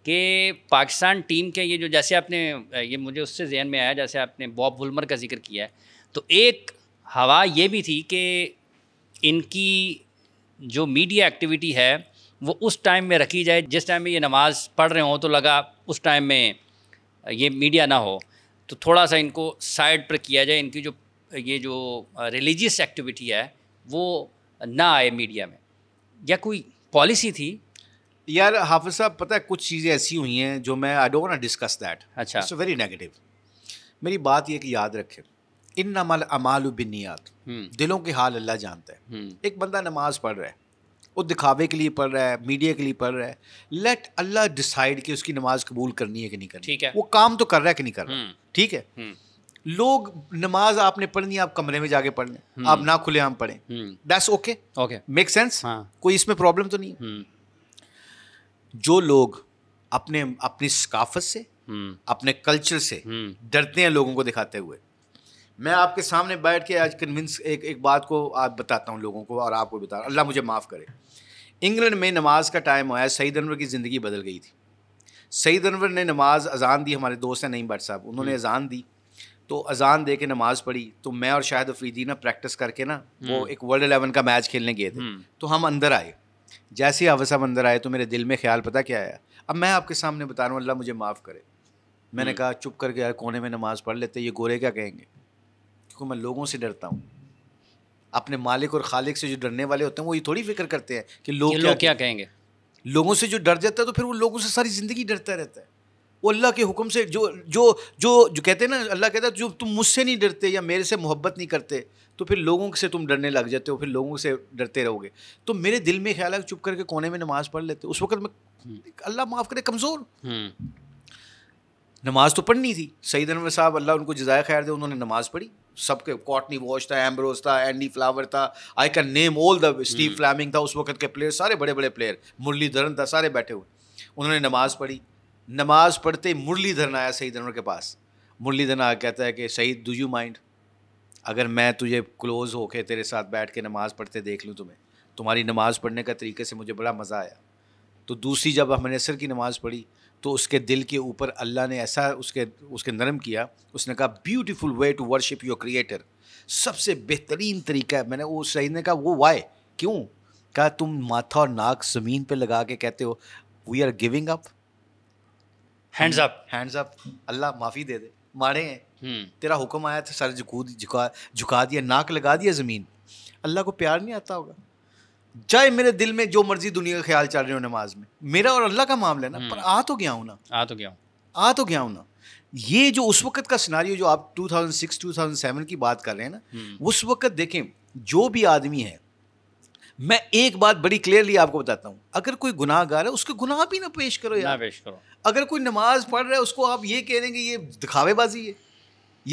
कि पाकिस्तान टीम के ये जो जैसे आपने ये मुझे उससे जहन में आया जैसे आपने बॉब वुलमर का जिक्र किया है तो एक हवा ये भी थी कि इनकी जो मीडिया एक्टिविटी है वो उस टाइम में रखी जाए जिस टाइम में ये नमाज़ पढ़ रहे हों तो लगा उस टाइम में ये मीडिया ना हो तो थोड़ा सा इनको साइड पर किया जाए इनकी जो ये जो रिलीजियस एक्टिविटी है वो ना आए मीडिया में या कोई पॉलिसी थी यार हाफिज साहब पता है कुछ चीज़ें ऐसी हुई हैं जो मैं आई डोंट डिस्कस दैट अच्छा इट्स वेरी नेगेटिव मेरी बात यह कि याद रखें इन नमल अमाल बिनियात हम्म। दिलों के हाल अल्लाह जानता है हम्म। एक बंदा नमाज पढ़ रहा है वो दिखावे के लिए पढ़ रहा है मीडिया के लिए पढ़ रहा है लेट अल्लाह डिसाइड कि उसकी नमाज कबूल करनी है कि नहीं करनी ठीक है वो काम तो कर रहा है कि नहीं कर रहा हम्म। ठीक है हम्म। लोग नमाज आपने पढ़नी आप कमरे में जाके पढ़ लें हम्म। आप ना खुले आम पढ़ें that's okay okay make sense कोई इसमें प्रॉब्लम तो नहीं है जो लोग अपने अपनी सकाफत से अपने कल्चर से डरते हैं लोगों को दिखाते हुए मैं आपके सामने बैठ के आज कन्विंस एक एक बात को आप बताता हूँ लोगों को और आपको बता अल्लाह मुझे माफ़ करे इंग्लैंड में नमाज का टाइम आया सईद अनवर की ज़िंदगी बदल गई थी सईद अनवर ने नमाज अजान दी हमारे दोस्त हैं नईम भट्ट साहब उन्होंने हम्म। अजान दी तो अजान दे के नमाज पढ़ी तो मैं और शाहिद अफरीदी ना प्रैक्टिस करके ना वो हम्म। एक वर्ल्ड एलेवन का मैच खेलने गए थे हम्म। तो हम अंदर आए जैसे ही आवा साहब अंदर आए तो मेरे दिल में ख्याल पता क्या आया अब मैं आपके सामने बता रहा हूँ अल्लाह मुझे माफ़ करे मैंने कहा चुप करके यार कोने में नमाज पढ़ लेते ये गोरे क्या कहेंगे क्योंकि मैं लोगों से डरता हूँ अपने मालिक और खालिक से जो डरने वाले होते हैं वो ये थोड़ी फिक्र करते हैं कि लोग क्या, क्या कहेंगे लोगों से जो डर जाता है तो फिर वो लोगों से सारी ज़िंदगी डरता रहता है वो अल्लाह के हुक्म से जो जो जो जो कहते हैं ना अल्लाह कहता है जो तुम मुझसे नहीं डरते या मेरे से मोहब्बत नहीं करते तो फिर लोगों से तुम डरने लग जाते हो फिर लोगों से डरते रहोगे तो मेरे दिल में ख्याल है चुप करके कोने में नमाज़ पढ़ लेते उस वक्त मैं हम्म। अल्लाह माफ़ करे कमज़ोर हम्म। नमाज तो पढ़नी थी सईद अनवर साहब अल्लाह उनको जजाय खैर दे उन्होंने नमाज पढ़ी सबके कॉटनी वॉश था एम्ब्रोज था एंडी फ्लावर था I can name all the Steve हम्म। फ्लैमिंग था उस वक्त के प्लेयर सारे बड़े बड़े प्लेयर मुरलीधरन था सारे बैठे हुए उन्होंने नमाज पढ़ी नमाज पढ़ते ही मुरलीधरन आया सईद अनवर के पास मुरलीधरन आ कहता है कि सईद डू यू माइंड अगर मैं तुझे क्लोज़ होके तेरे साथ बैठ के नमाज़ पढ़ते देख लूँ तुम्हें तुम्हारी नमाज़ पढ़ने का तरीके से मुझे बड़ा मज़ा आया तो दूसरी जब हमने सर की नमाज़ पढ़ी तो उसके दिल के ऊपर अल्लाह ने ऐसा उसके उसके नरम किया उसने कहा beautiful way to worship your creator सबसे बेहतरीन तरीका है मैंने वो सही ने कहा वो वाई क्यों कहा तुम माथा और नाक ज़मीन पे लगा के कहते हो we are giving up hands up hands up अल्लाह माफ़ी दे दे मारे हैं हम्म। तेरा हुक्म आया था सर झुका झुका दिया नाक लगा दिया ज़मीन अल्लाह को प्यार नहीं आता होगा जाए मेरे दिल में जो मर्जी दुनिया का ख्याल चल रहे हो नमाज में मेरा और अल्लाह का मामला है ना पर हम्म। आ तो गया हूँ ना आ तो गया हूँ आ तो गया हूँ ना ये जो उस वक्त का सिनारियो जो आप 2006 2007 की बात कर रहे हैं ना हम्म। उस वक्त देखें जो भी आदमी है मैं एक बात बड़ी क्लियरली आपको बताता हूँ अगर कोई गुनाहगार है उसके गुनाह भी ना पेश करो यार ना पेश करो अगर कोई नमाज पढ़ रहा है उसको आप ये कह रहे हैं कि ये दिखावेबाजी है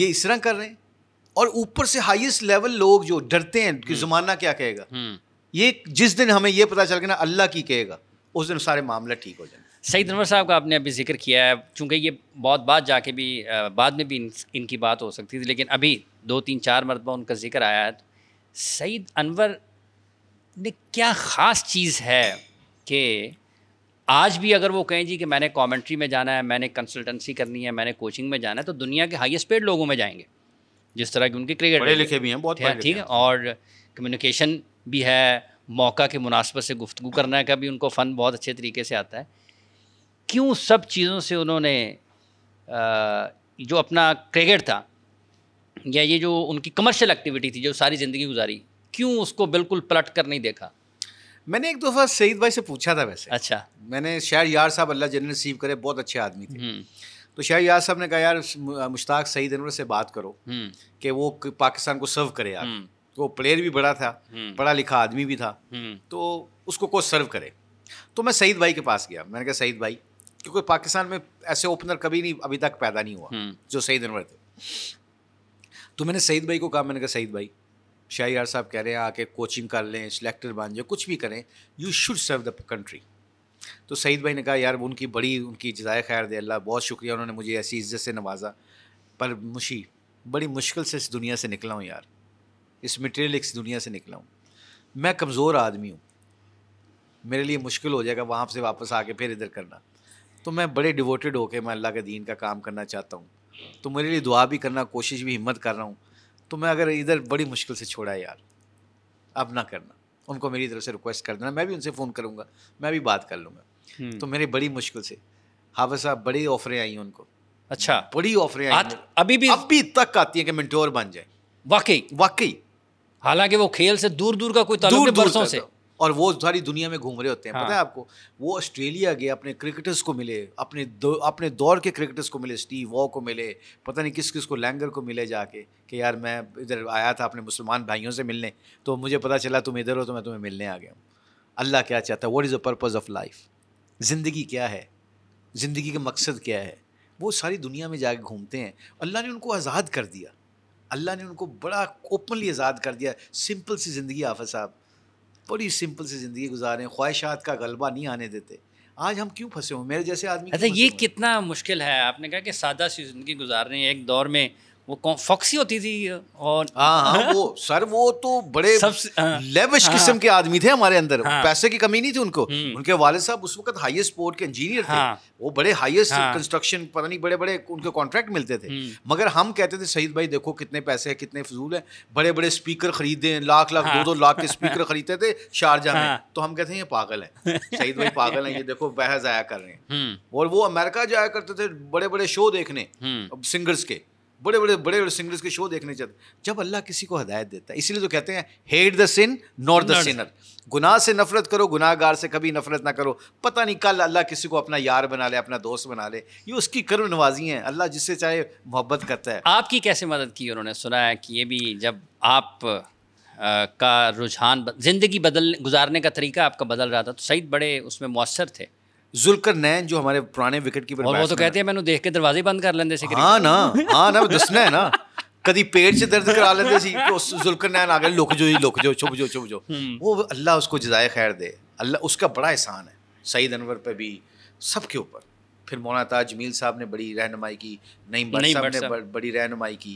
ये इस तरह कर रहे हैं और ऊपर से हाईएस्ट लेवल लोग जो डरते हैं कि हम्म। ज़माना क्या कहेगा ये जिस दिन हमें ये पता चल गया ना अल्लाह की कहेगा उस दिन सारे मामले ठीक हो जाएंगे सईद अनवर साहब का आपने अभी जिक्र किया है चूँकि ये बहुत बाद जाके भी बाद में भी इन, इनकी बात हो सकती थी लेकिन अभी दो तीन चार मरतबा उनका जिक्र आया है तो सईद अनवर ने क्या ख़ास चीज़ है कि आज भी अगर वो कहें जी कि मैंने कमेंट्री में जाना है मैंने कंसल्टेंसी करनी है मैंने कोचिंग में जाना है तो दुनिया के हाईएस्ट पेड लोगों में जाएंगे जिस तरह की उनके क्रिकेट लिखे भी हैं बहुत ठीक है और कम्युनिकेशन भी है मौका के मुनासबत से गुफ्तु करने का भी उनको फ़न बहुत अच्छे तरीके से आता है क्यों सब चीज़ों से उन्होंने जो अपना क्रिकेट था या ये जो उनकी कमर्शियल एक्टिविटी थी जो सारी ज़िंदगी गुजारी क्यों उसको बिल्कुल पलट कर नहीं देखा मैंने एक दफ़ा सईद भाई से पूछा था वैसे अच्छा मैंने शायर यार साहब अल्लाह जन नसीब करे बहुत अच्छे आदमी थे हम्म। तो शायर यार साहब ने कहा यार मुश्ताक सईद अनवर से बात करो हम्म। कि वो पाकिस्तान को सर्व करे यार वो प्लेयर भी बड़ा था हम्म। पढ़ा लिखा आदमी भी था हम्म। तो उसको कोच सर्व करे तो मैं सईद भाई के पास गया मैंने कहा सईद भाई क्योंकि पाकिस्तान में ऐसे ओपनर कभी नहीं अभी तक पैदा नहीं हुआ हम्म। जो सईद अनवर थे तो मैंने सईद भाई को कहा मैंने कहा सईद भाई शाही यार साहब कह रहे हैं आके कोचिंग कर लें सिलेक्टर बन जाए कुछ भी करें you should serve the country तो सईद भाई ने कहा यार उनकी बड़ी उनकी जजाय खैर दे अल्लाह बहुत शुक्रिया उन्होंने मुझे ऐसी इज्जत से नवाजा पर मुशी बड़ी मुश्किल से इस दुनिया से निकला हूँ यार इस मटेरियलिक्स दुनिया से निकला हूँ मैं कमज़ोर आदमी हूँ मेरे लिए मुश्किल हो जाएगा वहाँ से वापस आके फिर इधर करना तो मैं बड़े डिवोटेड होकर मैं अल्लाह के दीन का काम करना चाहता हूँ तो मेरे लिए दुआ भी करना कोशिश भी हिम्मत कर रहा हूँ तो मैं अगर इधर बड़ी मुश्किल से छोड़ा है यार अब ना करना उनको मेरी तरफ से रिक्वेस्ट कर देना मैं भी उनसे फ़ोन करूँगा मैं भी बात कर लूँगा हम्म। तो मेरी बड़ी मुश्किल से हावा साहब बड़ी ऑफरें आई हैं उनको अच्छा बड़ी ऑफरें आई अभी भी अभी तक आती हैं कि मिनटोर बन जाए वाकई वाकई हालांकि वो खेल से दूर दूर का कोई दूर बरसों से और वो सारी दुनिया में घूम रहे होते हैं हाँ। पता है हाँ। आपको वो ऑस्ट्रेलिया गए अपने क्रिकेटर्स को मिले अपने दो, अपने दौर के क्रिकेटर्स को मिले स्टीव वॉ को मिले पता नहीं किस किस को लैंगर को मिले जाके कि यार मैं इधर आया था अपने मुसलमान भाइयों से मिलने तो मुझे पता चला तुम इधर हो तो मैं तुम्हें मिलने आ गया हूँ अल्लाह क्या चाहता है what is the purpose of life ज़िंदगी क्या है ज़िंदगी का मकसद क्या है वो सारी दुनिया में जाके घूमते हैं अल्लाह ने उनको आज़ाद कर दिया अल्लाह ने उनको बड़ा ओपनली आज़ाद कर दिया सिंपल सी ज़िंदगी आफ साहब बड़ी सिंपल सी ज़िंदगी गुजारें ख्वाहिशात का गलबा नहीं आने देते आज हम क्यों फंसे हों मेरे जैसे आदमी अच्छा ये कितना मुश्किल है आपने कहा कि सादा सी ज़िंदगी गुजारने एक दौर में वो फॉक्सी होती थी और आ, हाँ हाँ वो सर वो तो बड़े हाँ। लेविश हाँ, किस्म के आदमी थे हमारे अंदर हाँ, पैसे की कमी नहीं थी उनको हम्म। उनके वाले साहब उस वक्त हाईएस्ट पोर्ट के इंजीनियर थे हाँ, वो बड़े हाईएस्ट कंस्ट्रक्शन पता नहीं बड़े बड़े उनके कॉन्ट्रैक्ट मिलते थे हम्म। मगर हम कहते थे सईद भाई देखो कितने पैसे है कितने फजूल है बड़े बड़े स्पीकर खरीदे लाख लाख हाँ। दो दो लाख के स्पीकर खरीदते थे शारजा में हाँ। तो हम कहते हैं ये पागल है सईद भाई पागल है ये देखो बहस आया कर रहे हैं हम्म। और वो अमेरिका जाया करते थे बड़े बड़े शो देखने सिंगर्स के बड़े बड़े बड़े बड़े सिंगर्स के शो देखने चाहते जब अल्लाह किसी को हदायत देता है इसीलिए तो कहते हैं hate the sin not the sinner गुनाह से नफरत करो गुनाहगार से कभी नफरत ना करो पता नहीं कल अल्लाह किसी को अपना यार बना ले अपना दोस्त बना ले ये उसकी कर्म नवाजी है अल्लाह जिससे चाहे मोहब्बत करता है आपकी कैसे मदद की उन्होंने सुना है कि ये भी जब आप आ, का रुझान ज़िंदगी बदल गुजारने का तरीका आपका बदल रहा था तो सईद बड़े उसमें मौसर थे जुलकर नैन जो हमारे पुराने विकेट कीपर और वो तो कहते हैं मैंने देख के दरवाजे बंद कर लेंदे सी हां ना हां ना दसना है ना कभी पेट से दर्द करा लेते ਸੀ ਉਸ ਜ਼ੁਲਕਰਨੈਨ ਆ ਗਏ ਲੁਕ ਜੋ ਜੀ ਲੁਕ ਜੋ ਛੁਪ ਜੋ ਛੁਪ ਜੋ ਉਹ ਅੱਲਾ ਉਸको ਜਜ਼ਾਏ ਖੈਰ ਦੇ ਅੱਲਾ ਉਸका ਬੜਾ एहसान है सईद अनवर पे भी सबके ऊपर फिर मौलाना ताजमील साहब ने बड़ी रहनुमाई की नईम भट्ट साहब ने बड़ी रहनुमाई की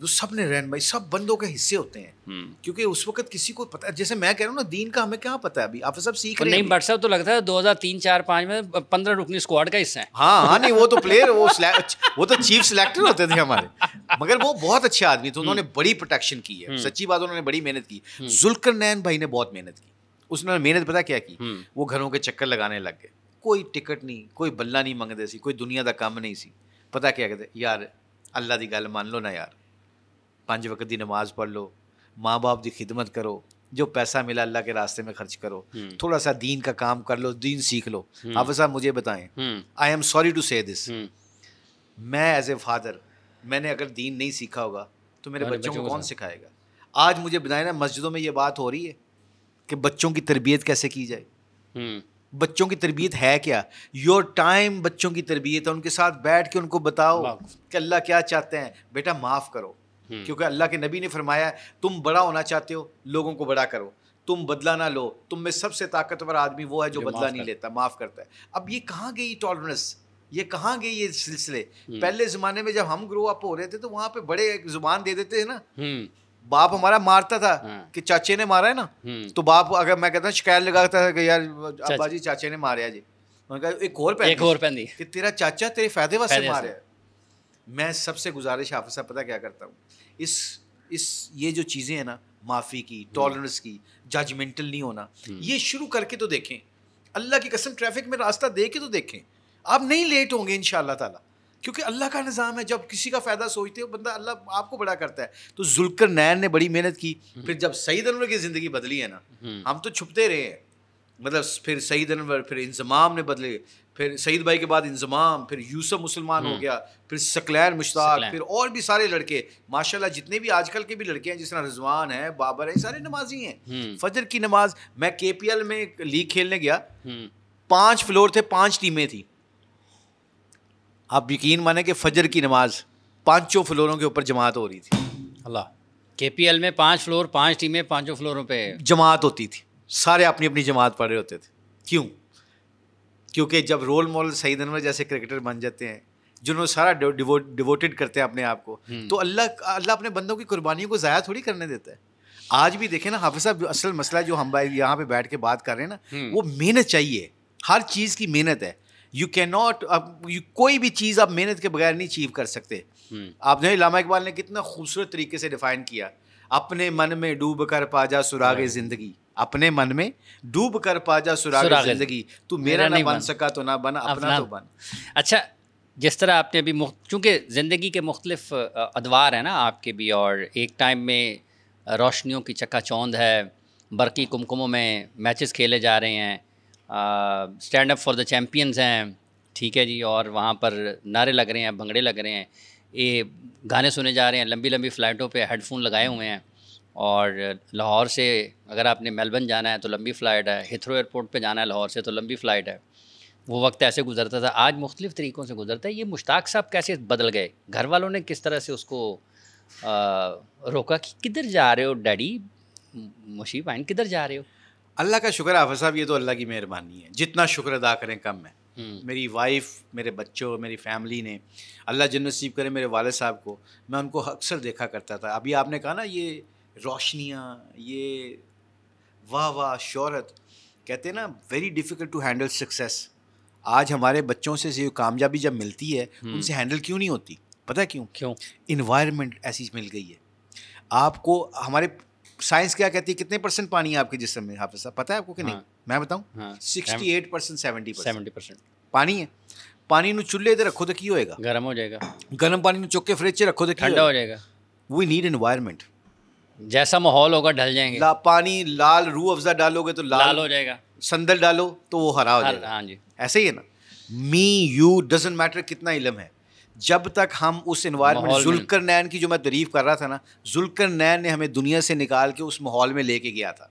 जो सब ने रहन भाई सब बंदों के हिस्से होते हैं हम्म। क्योंकि उस वक्त किसी को पता जैसे मैं कह रहा हूँ ना दीन का हमें क्या पता है अभी आप सब सीख रहे नहीं बट साहब तो लगता है दो हजार तीन चार पाँच में पंद्रह रुकनी स्क्वाड का हिस्सा है हाँ हाँ नहीं वो तो प्लेयर वो वो तो चीफ सिलेक्टर होते थे हमारे मगर वो बहुत अच्छे आदमी थे हम्म। उन्होंने बड़ी प्रोटेक्शन की है हम्म। सच्ची बात उन्होंने बड़ी मेहनत की जुलकर नैन भाई ने बहुत मेहनत की उसने मेहनत पता क्या की वो घरों के चक्कर लगाने लग गए कोई टिकट नहीं कोई बल्ला नहीं मंगते सी कोई दुनिया का काम नहीं सी पता क्या कहते यार अल्लाह की गल मान लो ना यार पाँच वक्त की नमाज़ पढ़ लो माँ बाप की खिदमत करो जो पैसा मिला अल्लाह के रास्ते में खर्च करो हम्म। थोड़ा सा दीन का काम कर लो दीन सीख लो अब हम्म। साहब मुझे बताएं I am sorry to say this मैं एज ए फादर मैंने अगर दीन नहीं सीखा होगा तो मेरे बच्चों को कौन सिखाएगा आज मुझे बताए ना मस्जिदों में ये बात हो रही है कि बच्चों की तरबियत कैसे की जाए हम्म। बच्चों की तरबियत है क्या योर टाइम बच्चों की तरबियत है उनके साथ बैठ के उनको बताओ कि अल्लाह क्या चाहते हैं बेटा माफ़ करो हम्म। क्योंकि अल्लाह के नबी ने फरमाया तुम बड़ा होना चाहते हो लोगों को बड़ा करो तुम बदला ना लो तुम में सबसे ताकतवर आदमी वो है जो बदला नहीं लेता माफ़ करता है अब ये कहाँ गई टॉलरेंस ये कहाँ गए ये सिलसिले हम्म। पहले ज़माने में जब हम ग्रो अप हो रहे थे तो वहां पे बड़े जुबान दे देते थे ना हम्म। बाप हमारा मारता था हाँ। कि चाचे ने मारा है ना तो बाप अगर मैं कहता शिकायत लगाता था कि यार अब्बा जी चाचे ने मारे जी उन्होंने कहा एक और पहन एक और पहन कि तेरा चाचा तेरे फायदे वास्ते मारे मैं सबसे गुजारिश हाफिज साहब पता क्या करता हूँ इस इस ये जो चीज़ें हैं ना माफ़ी की टॉलरेंस हम्म। की जजमेंटल नहीं होना हम्म। ये शुरू करके तो देखें अल्लाह की कसम ट्रैफिक में रास्ता दे के तो देखें आप नहीं लेट होंगे इन ताला क्योंकि अल्लाह का निज़ाम है जब किसी का फ़ायदा सोचते हो बंदा अल्लाह आपको बड़ा करता है तो जुलकर नैन ने बड़ी मेहनत की हम्म। फिर जब सईद अनवर की ज़िंदगी बदली है ना हम तो छुपते रहे हैं मतलब फिर सईद अनवर फिर इंजमाम ने बदले फिर सईद भाई के बाद इंजमाम फिर यूसफ मुसलमान हो हम्म। गया फिर सकलैन मुश्ताक फिर और भी सारे लड़के माशाल्लाह जितने भी आजकल के भी लड़के हैं जिस तरह रिजवान है बाबर है सारे नमाजी हैं हम्म। फजर की नमाज मैं के में लीग खेलने गया हम्म। पांच फ्लोर थे पांच टीमें थी आप यकीन माने कि फजर की नमाज पांचों फ्लोरों के ऊपर जमात हो रही थी अल्लाह के में पांच फ्लोर पांच टीमें पांचों फ्लोरों पे जमात होती थी सारे अपनी अपनी जमात पढ़ रहे होते थे क्यों क्योंकि जब रोल मॉडल सईद अनवर जैसे क्रिकेटर बन जाते हैं जिन्होंने सारा डिवोटेड करते हैं अपने आप को हम्म। तो अल्लाह अल्लाह अपने बंदों की कुर्बानियों को ज़ाया थोड़ी करने देता है आज भी देखें ना हाफिज साहब असल मसला जो हम यहाँ पे बैठ के बात कर रहे हैं ना हम्म। वो मेहनत चाहिए हर चीज़ की मेहनत है यू कैन नॉट अब यू कोई भी चीज़ आप मेहनत के बगैर नहीं अचीव कर सकते हम्म। आपने इलामा इकबाल ने कितना खूबसूरत तरीके से डिफ़ाइन किया अपने मन में डूब कर पाजा सुराग हाँ। ज़िंदगी अपने मन में डूब कर पाजा सुराग जिंदगी तू मेरा, ना बन सका तो ना बन अपना, अपना तो बन अच्छा जिस तरह आपने अभी चूँकि ज़िंदगी के मुख्तलिफ अदवार हैं ना आपके भी और एक टाइम में रोशनियों की चक्का चौंध है बरकी कुमकुमों में मैचेस खेले जा रहे हैं stand up for the champions हैं ठीक है जी और वहाँ पर नारे लग रहे हैं भंगड़े लग रहे हैं ये गाने सुने जा रहे हैं लंबी लंबी फ्लाइटों पे हेडफोन लगाए हुए हैं और लाहौर से अगर आपने मेलबर्न जाना है तो लंबी फ़्लाइट है हिथ्रो एयरपोर्ट पे जाना है लाहौर से तो लंबी फ़्लाइट है वो वक्त ऐसे गुजरता था आज मुख्तलिफ़ तरीक़ों से गुजरता है ये मुश्ताक साहब कैसे बदल गए घर वालों ने किस तरह से उसको आ, रोका कि किधर जा रहे हो डैडी मुशीब आइन किधर जा रहे हो अल्लाह का शुक्र आफा साहब ये तो अल्लाह की मेहरबानी है जितना शुक्र अदा करें कम है हम्म। मेरी वाइफ मेरे बच्चों मेरी फैमिली ने अल्लाह जन्नसीब करे मेरे वाले साहब को मैं उनको अक्सर देखा करता था अभी आपने कहा ना ये रोशनियाँ ये वाह वाह शहरत कहते हैं ना very difficult to handle success आज हमारे बच्चों से जो कामयाबी जब मिलती है हम्म। उनसे हैंडल क्यों नहीं होती पता क्यों क्यों इन्वायरमेंट ऐसी मिल गई है आपको हमारे साइंस क्या कहती है कितने परसेंट पानी है आपके जिसम में हाफिज साहब पता है आपको कि हाँ, नहीं मैं बताऊँ sixty eight percent seventy seventy percent पानी है पानी नु चूल्हे इधर रखो तो ਕੀ होएगा गर्म हो जाएगा गर्म पानी नु ਚੁੱਕ ਕੇ रखो तो ठंडा हो जाएगा वी नीड ਜਾਏਗਾ जैसा माहौल होगा ढल जाएंगे ला पानी लाल रू अफजा डालोगे तो लाल, लाल हो जाएगा संदल डालो तो वो हरा हो जाएगा हाँ जी ऐसे ही है ना मी यू डजेंट मैटर कितना इलम है जब तक हम उस इन्वायरमेंट जुलकर नैन की जो मैं तारीफ़ कर रहा था ना जुलकर नैन ने हमें दुनिया से निकाल के उस माहौल में लेके गया था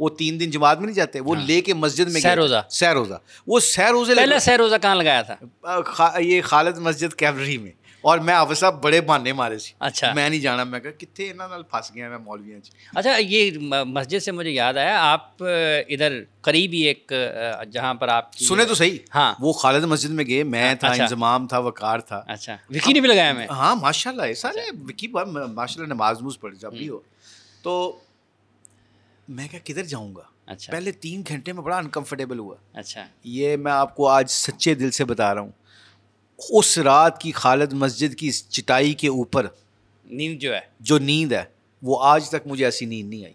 वो तीन दिन जमात में नहीं जाते वो हाँ। लेके मस्जिद में सैरोजा सैरोजा वो सैरोजे पहले सैरोजा कहाँ लगाया था खा, ये खालिद मस्जिद कैबरी में ਔਰ ਮੈਂ ਹਾਫਿਜ਼ ਸਾਹਿਬ ਬੜੇ ਬਹਾਨੇ ਮਾरे ਸੀ अच्छा मैं नहीं जाना मैं कहा किथे ਇਹਨਾਂ ਨਾਲ ਫਸ ਗਿਆ ਮੈਂ ਮੌਲਵੀਆਂ 'ਚ अच्छा ये मस्जिद से मुझे याद आया आप इधर करीब ही एक जहाँ पर आप सुने तो सही हाँ। वो खालिद मस्जिद में गए मैं था अच्छा। इंजमाम था वकार था अच्छा विकी ने भी लगाया मैं हाँ माशाल्लाह ये सारे अच्छा। विकी बा- नमाज नूज पढ़ जब भी हम्म। हो तो मैं क्या किधर जाऊंगा अच्छा पहले तीन घंटे में बड़ा अनकंफर्टेबल हुआ अच्छा ये मैं आपको आज सच्चे दिल से बता रहा हूँ उस रात की खालिद मस्जिद की चिटाई के ऊपर नींद जो है जो नींद है वो आज तक मुझे ऐसी नींद नहीं आई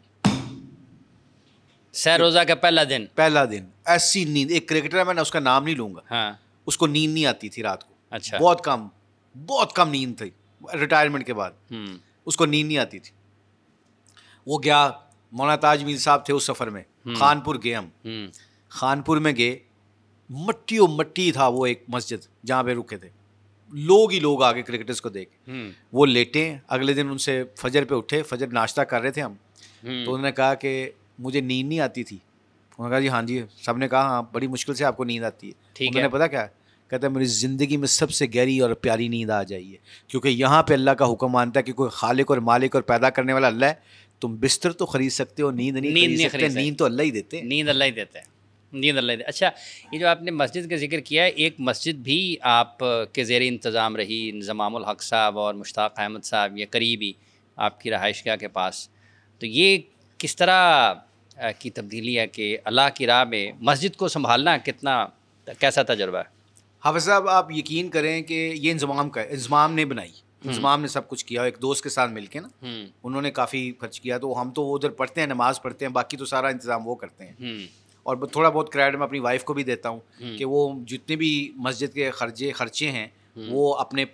सह का पहला दिन पहला दिन ऐसी नींद एक क्रिकेटर है मैंने उसका नाम नहीं लूंगा हाँ उसको नींद नहीं आती थी रात को अच्छा बहुत कम बहुत कम नींद थी रिटायरमेंट के बाद हम्म। उसको नींद नहीं आती थी वो गया मौना ताज मीर साहब थे उस सफ़र में हम्म। खानपुर गए हम हम्म। खानपुर में गए और मट्टी था वो एक मस्जिद जहाँ पे रुके थे लोग ही लोग आगे क्रिकेटर्स को देख हम्म। वो लेटे अगले दिन उनसे फजर पे उठे फजर नाश्ता कर रहे थे हम हम्म। तो उन्होंने कहा कि मुझे नींद नहीं आती थी उन्होंने कहा जी हाँ जी सब ने कहा हाँ बड़ी मुश्किल से आपको नींद आती है ठीक है पता क्या कहता है मेरी ज़िंदगी में सबसे गहरी और प्यारी नींद आ जाइए क्योंकि यहाँ पे अल्लाह का हुक्म मानता है कि कोई खालिक और मालिक और पैदा करने वाला अल्लाह है तुम बिस्तर तो खरीद सकते हो नींद नहीं नींद खरीद सकते नींद तो अल्लाह ही देते हैं नींद अल्लाह ही देते हैं नींद अल्लाह दे अच्छा ये जो आपने मस्जिद का जिक्र किया है एक मस्जिद भी आप के जेर इंतज़ाम रही निज़ामुल हक साहब और मुश्ताक अहमद साहब ये करीबी आपकी रहाइशगाह के पास तो ये किस तरह की तब्दीली है कि अल्लाह की राह में मस्जिद को संभालना कितना कैसा तजर्बा है हाफ़ साहब आप यकीन करें कि ये इंजमाम का इंजमाम ने बनाई हम्म। इंजमाम ने सब कुछ किया एक दोस्त के साथ मिलके ना हम्म। उन्होंने काफ़ी खर्च किया तो हम तो उधर पढ़ते हैं नमाज़ पढ़ते हैं बाकी तो सारा इंतज़ाम वो करते हैं हम्म। और थोड़ा बहुत क्रेडिट मैं अपनी वाइफ को भी देता हूँ हम्म। कि वो जितने भी मस्जिद के खर्चे खर्चे हैं हम्म। वो अपने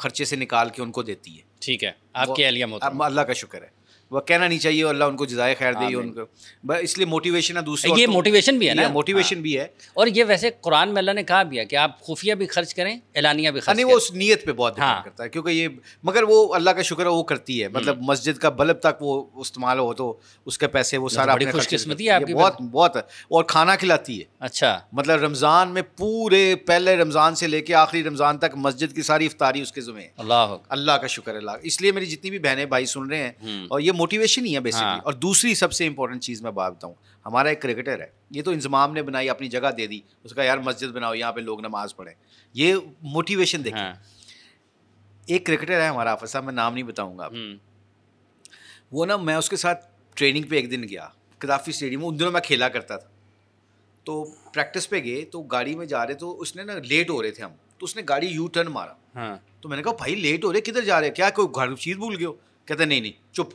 खर्चे से निकाल के उनको देती है ठीक है आपकी अहलिया अल्लाह का शुक्र है वह कहना नहीं चाहिए अल्लाह उनको जजाय खैर दे उनको इसलिए मोटिवेशन है दूसरे ये मोटिवेशन तो- भी है ना मोटिवेशन हाँ। भी है और ये वैसे कुरान में अल्लाह ने कहा भी है कि आप खुफिया भी खर्च करें एलानिया भी हाँ, खर्च नहीं वो उस नीयत पे बहुत हाँ। करता है क्योंकि ये मगर वो अल्लाह का शुक्र है वो करती है मतलब हम्म। मस्जिद का बल्ब तक वो इस्तेमाल हो तो उसके पैसे वो तो सारा बड़ी खुशकिस्मती है बहुत बहुत और खाना खिलाती है अच्छा मतलब रमज़ान में पूरे पहले रमज़ान से लेके आखिरी रमज़ान तक मस्जिद की सारी इफ्तारी उसके जुमे अल्लाह अल्लाह का शुक्र है इसलिए मेरी जितनी भी बहनें भाई सुन रहे हैं हम्म। और ये मोटिवेशन ही है बेसिकली हाँ. और दूसरी सबसे इंपॉर्टेंट चीज़ मैं बात बताऊँ हमारा एक क्रिकेटर है ये तो इंजमाम ने बनाई अपनी जगह दे दी उसका यार मस्जिद बनाओ यहाँ पे लोग नमाज पढ़े ये मोटिवेशन देखें हाँ. एक क्रिकेटर है हमारा आफिस साहब मैं नाम नहीं बताऊँगा हम्म. वो ना मैं उसके साथ ट्रेनिंग पे एक दिन गया कदाफी स्टेडियम उन दिनों मैं खेला करता था तो प्रैक्टिस पे गए तो गाड़ी में जा रहे तो उसने ना लेट हो रहे थे हम तो उसने गाड़ी यू टर्न मारा हाँ। तो मैंने कहा भाई लेट हो रहे किधर जा रहे क्या कोई घर चीज़ भूल गए कहते नहीं नहीं चुप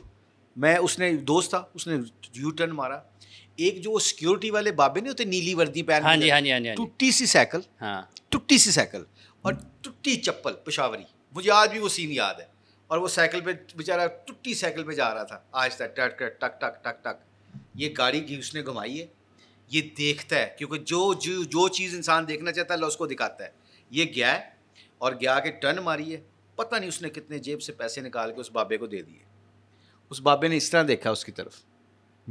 मैं उसने दोस्त था उसने यू टर्न मारा एक जो सिक्योरिटी वाले बाबे नहीं होते नीली वर्दी पहन हाँ, हाँ जी हाँ जी हाँ जी टुट्टी सी साइकिल हाँ टुट्टी सी साइकिल और टुट्टी चप्पल पेशावरी मुझे आज भी वो सीन याद है और वो साइकिल पे बेचारा टुट्टी साइकिल पे जा रहा था आज तक टक टक टक टक टक ये गाड़ी की उसने घुमाई है ये देखता है क्योंकि जो जो जो चीज़ इंसान देखना चाहता है उसको दिखाता है ये गया है और गया के टर्न मारी है पता नहीं उसने कितने जेब से पैसे निकाल के उस बाबे को दे दिए उस बाबे ने इस तरह देखा उसकी तरफ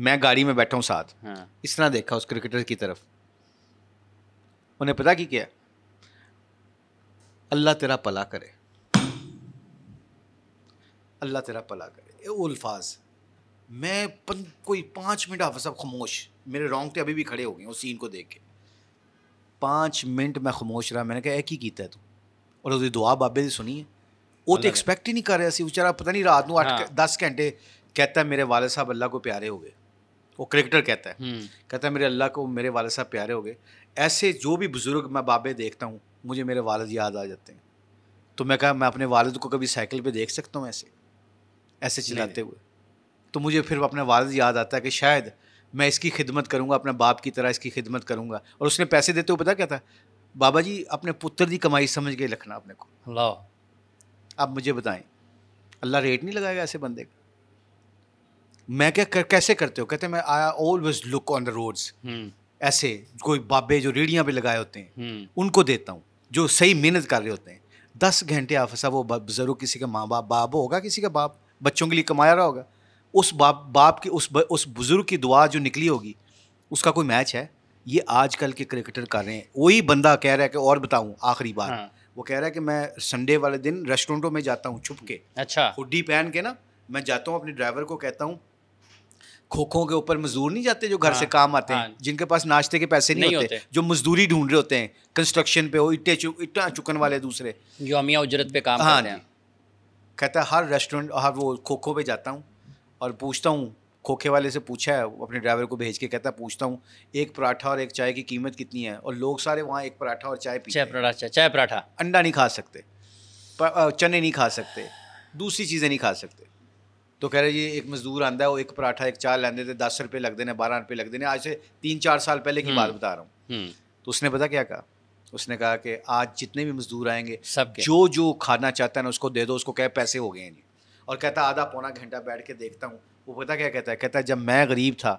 मैं गाड़ी में बैठा हूँ साथ हाँ। इस तरह देखा उस क्रिकेटर की तरफ उन्हें पता कि क्या अल्लाह तेरा पला करे अल्लाह तेरा पला करे वो अल्फाज मैं पन, कोई पाँच मिनट आप सब खामोश मेरे रोंगटे अभी भी खड़े हो गए उस सीन को देख के पाँच मिनट मैं खामोश रहा मैंने कहा एक ही कीता है तू और उसकी दुआ बाबे ने सुनी है वो तो एक्सपेक्ट ही नहीं कर रहे सी बेचारा पता नहीं रात को अठ दस घंटे कहता है मेरे वाले साहब अल्लाह को प्यारे हो गए वो क्रिकेटर कहता है कहता है मेरे अल्लाह को मेरे वाले साहब प्यारे हो गए ऐसे जो भी बुज़ुर्ग मैं बाबे देखता हूँ मुझे मेरे वालद याद आ जाते हैं तो मैं कहा मैं अपने वालद को कभी साइकिल पे देख सकता हूँ ऐसे ऐसे चलाते हुए तो मुझे फिर अपने वालद याद आता है कि शायद मैं इसकी खिदमत करूँगा अपने बाप की तरह इसकी खिदमत करूँगा और उसने पैसे देते हुए पता क्या था बाबा जी अपने पुत्र की कमाई समझ के रखना अपने को अल्लाह आप मुझे बताएं अल्लाह रेट नहीं लगाएगा ऐसे बंदे का मैं क्या कर, कैसे करते हो कहते मैं I always look on the roads ऐसे कोई बाबे जो रेड़ियाँ भी लगाए होते हैं हम्म। उनको देता हूँ जो सही मेहनत कर रहे होते हैं दस घंटे आप वो ज़रूर किसी का माँ बाप बाप होगा किसी का बाप बच्चों के लिए कमाया रहा होगा उस बाप बाप की उस उस बुज़ुर्ग की दुआ जो निकली होगी उसका कोई मैच है ये आजकल के क्रिकेटर कर रहे हैं वही बंदा कह रहा है कि और बताऊँ आखिरी बार हाँ। वो कह रहा है कि मैं संडे वाले दिन रेस्टोरेंटों में जाता हूँ छुप के अच्छा हुडी पहन के ना मैं जाता हूँ अपने ड्राइवर को कहता हूँ खोखों के ऊपर मजदूर नहीं जाते जो घर से हाँ, काम आते हैं हाँ। जिनके पास नाश्ते के पैसे नहीं, नहीं होते, होते जो मजदूरी ढूंढ रहे होते हैं कंस्ट्रक्शन पे हो इट्टे चु, इटा चुकन वाले दूसरे जो अमिया उजरत पे काम हाँ, कहता है हर रेस्टोरेंट हर वो खोखों पे जाता हूँ और पूछता हूँ खोखे वाले से पूछा है अपने ड्राइवर को भेज के कहता है पूछता हूँ एक पराठा और एक चाय की कीमत कितनी है और लोग सारे वहाँ एक पराठा और चाय पीते चाय पराठा चाय पराठा अंडा नहीं खा सकते चने नहीं खा सकते दूसरी चीज़ें नहीं खा सकते तो कह रहे जी एक मजदूर आंदा है वो एक पराठा एक चाय लेंदे थे दस रुपये लग देने बारह रुपये लग देने आज से तीन चार साल पहले की हम्म, बात बता रहा हूँ हम्म। तो उसने पता क्या कहा उसने कहा कि आज जितने भी मजदूर आएंगे सब जो जो खाना चाहता है ना उसको दे दो उसको कह पैसे हो गए हैं जी और कहता आधा पौना घंटा बैठ के देखता हूँ वो पता क्या कहता है कहता है जब मैं गरीब था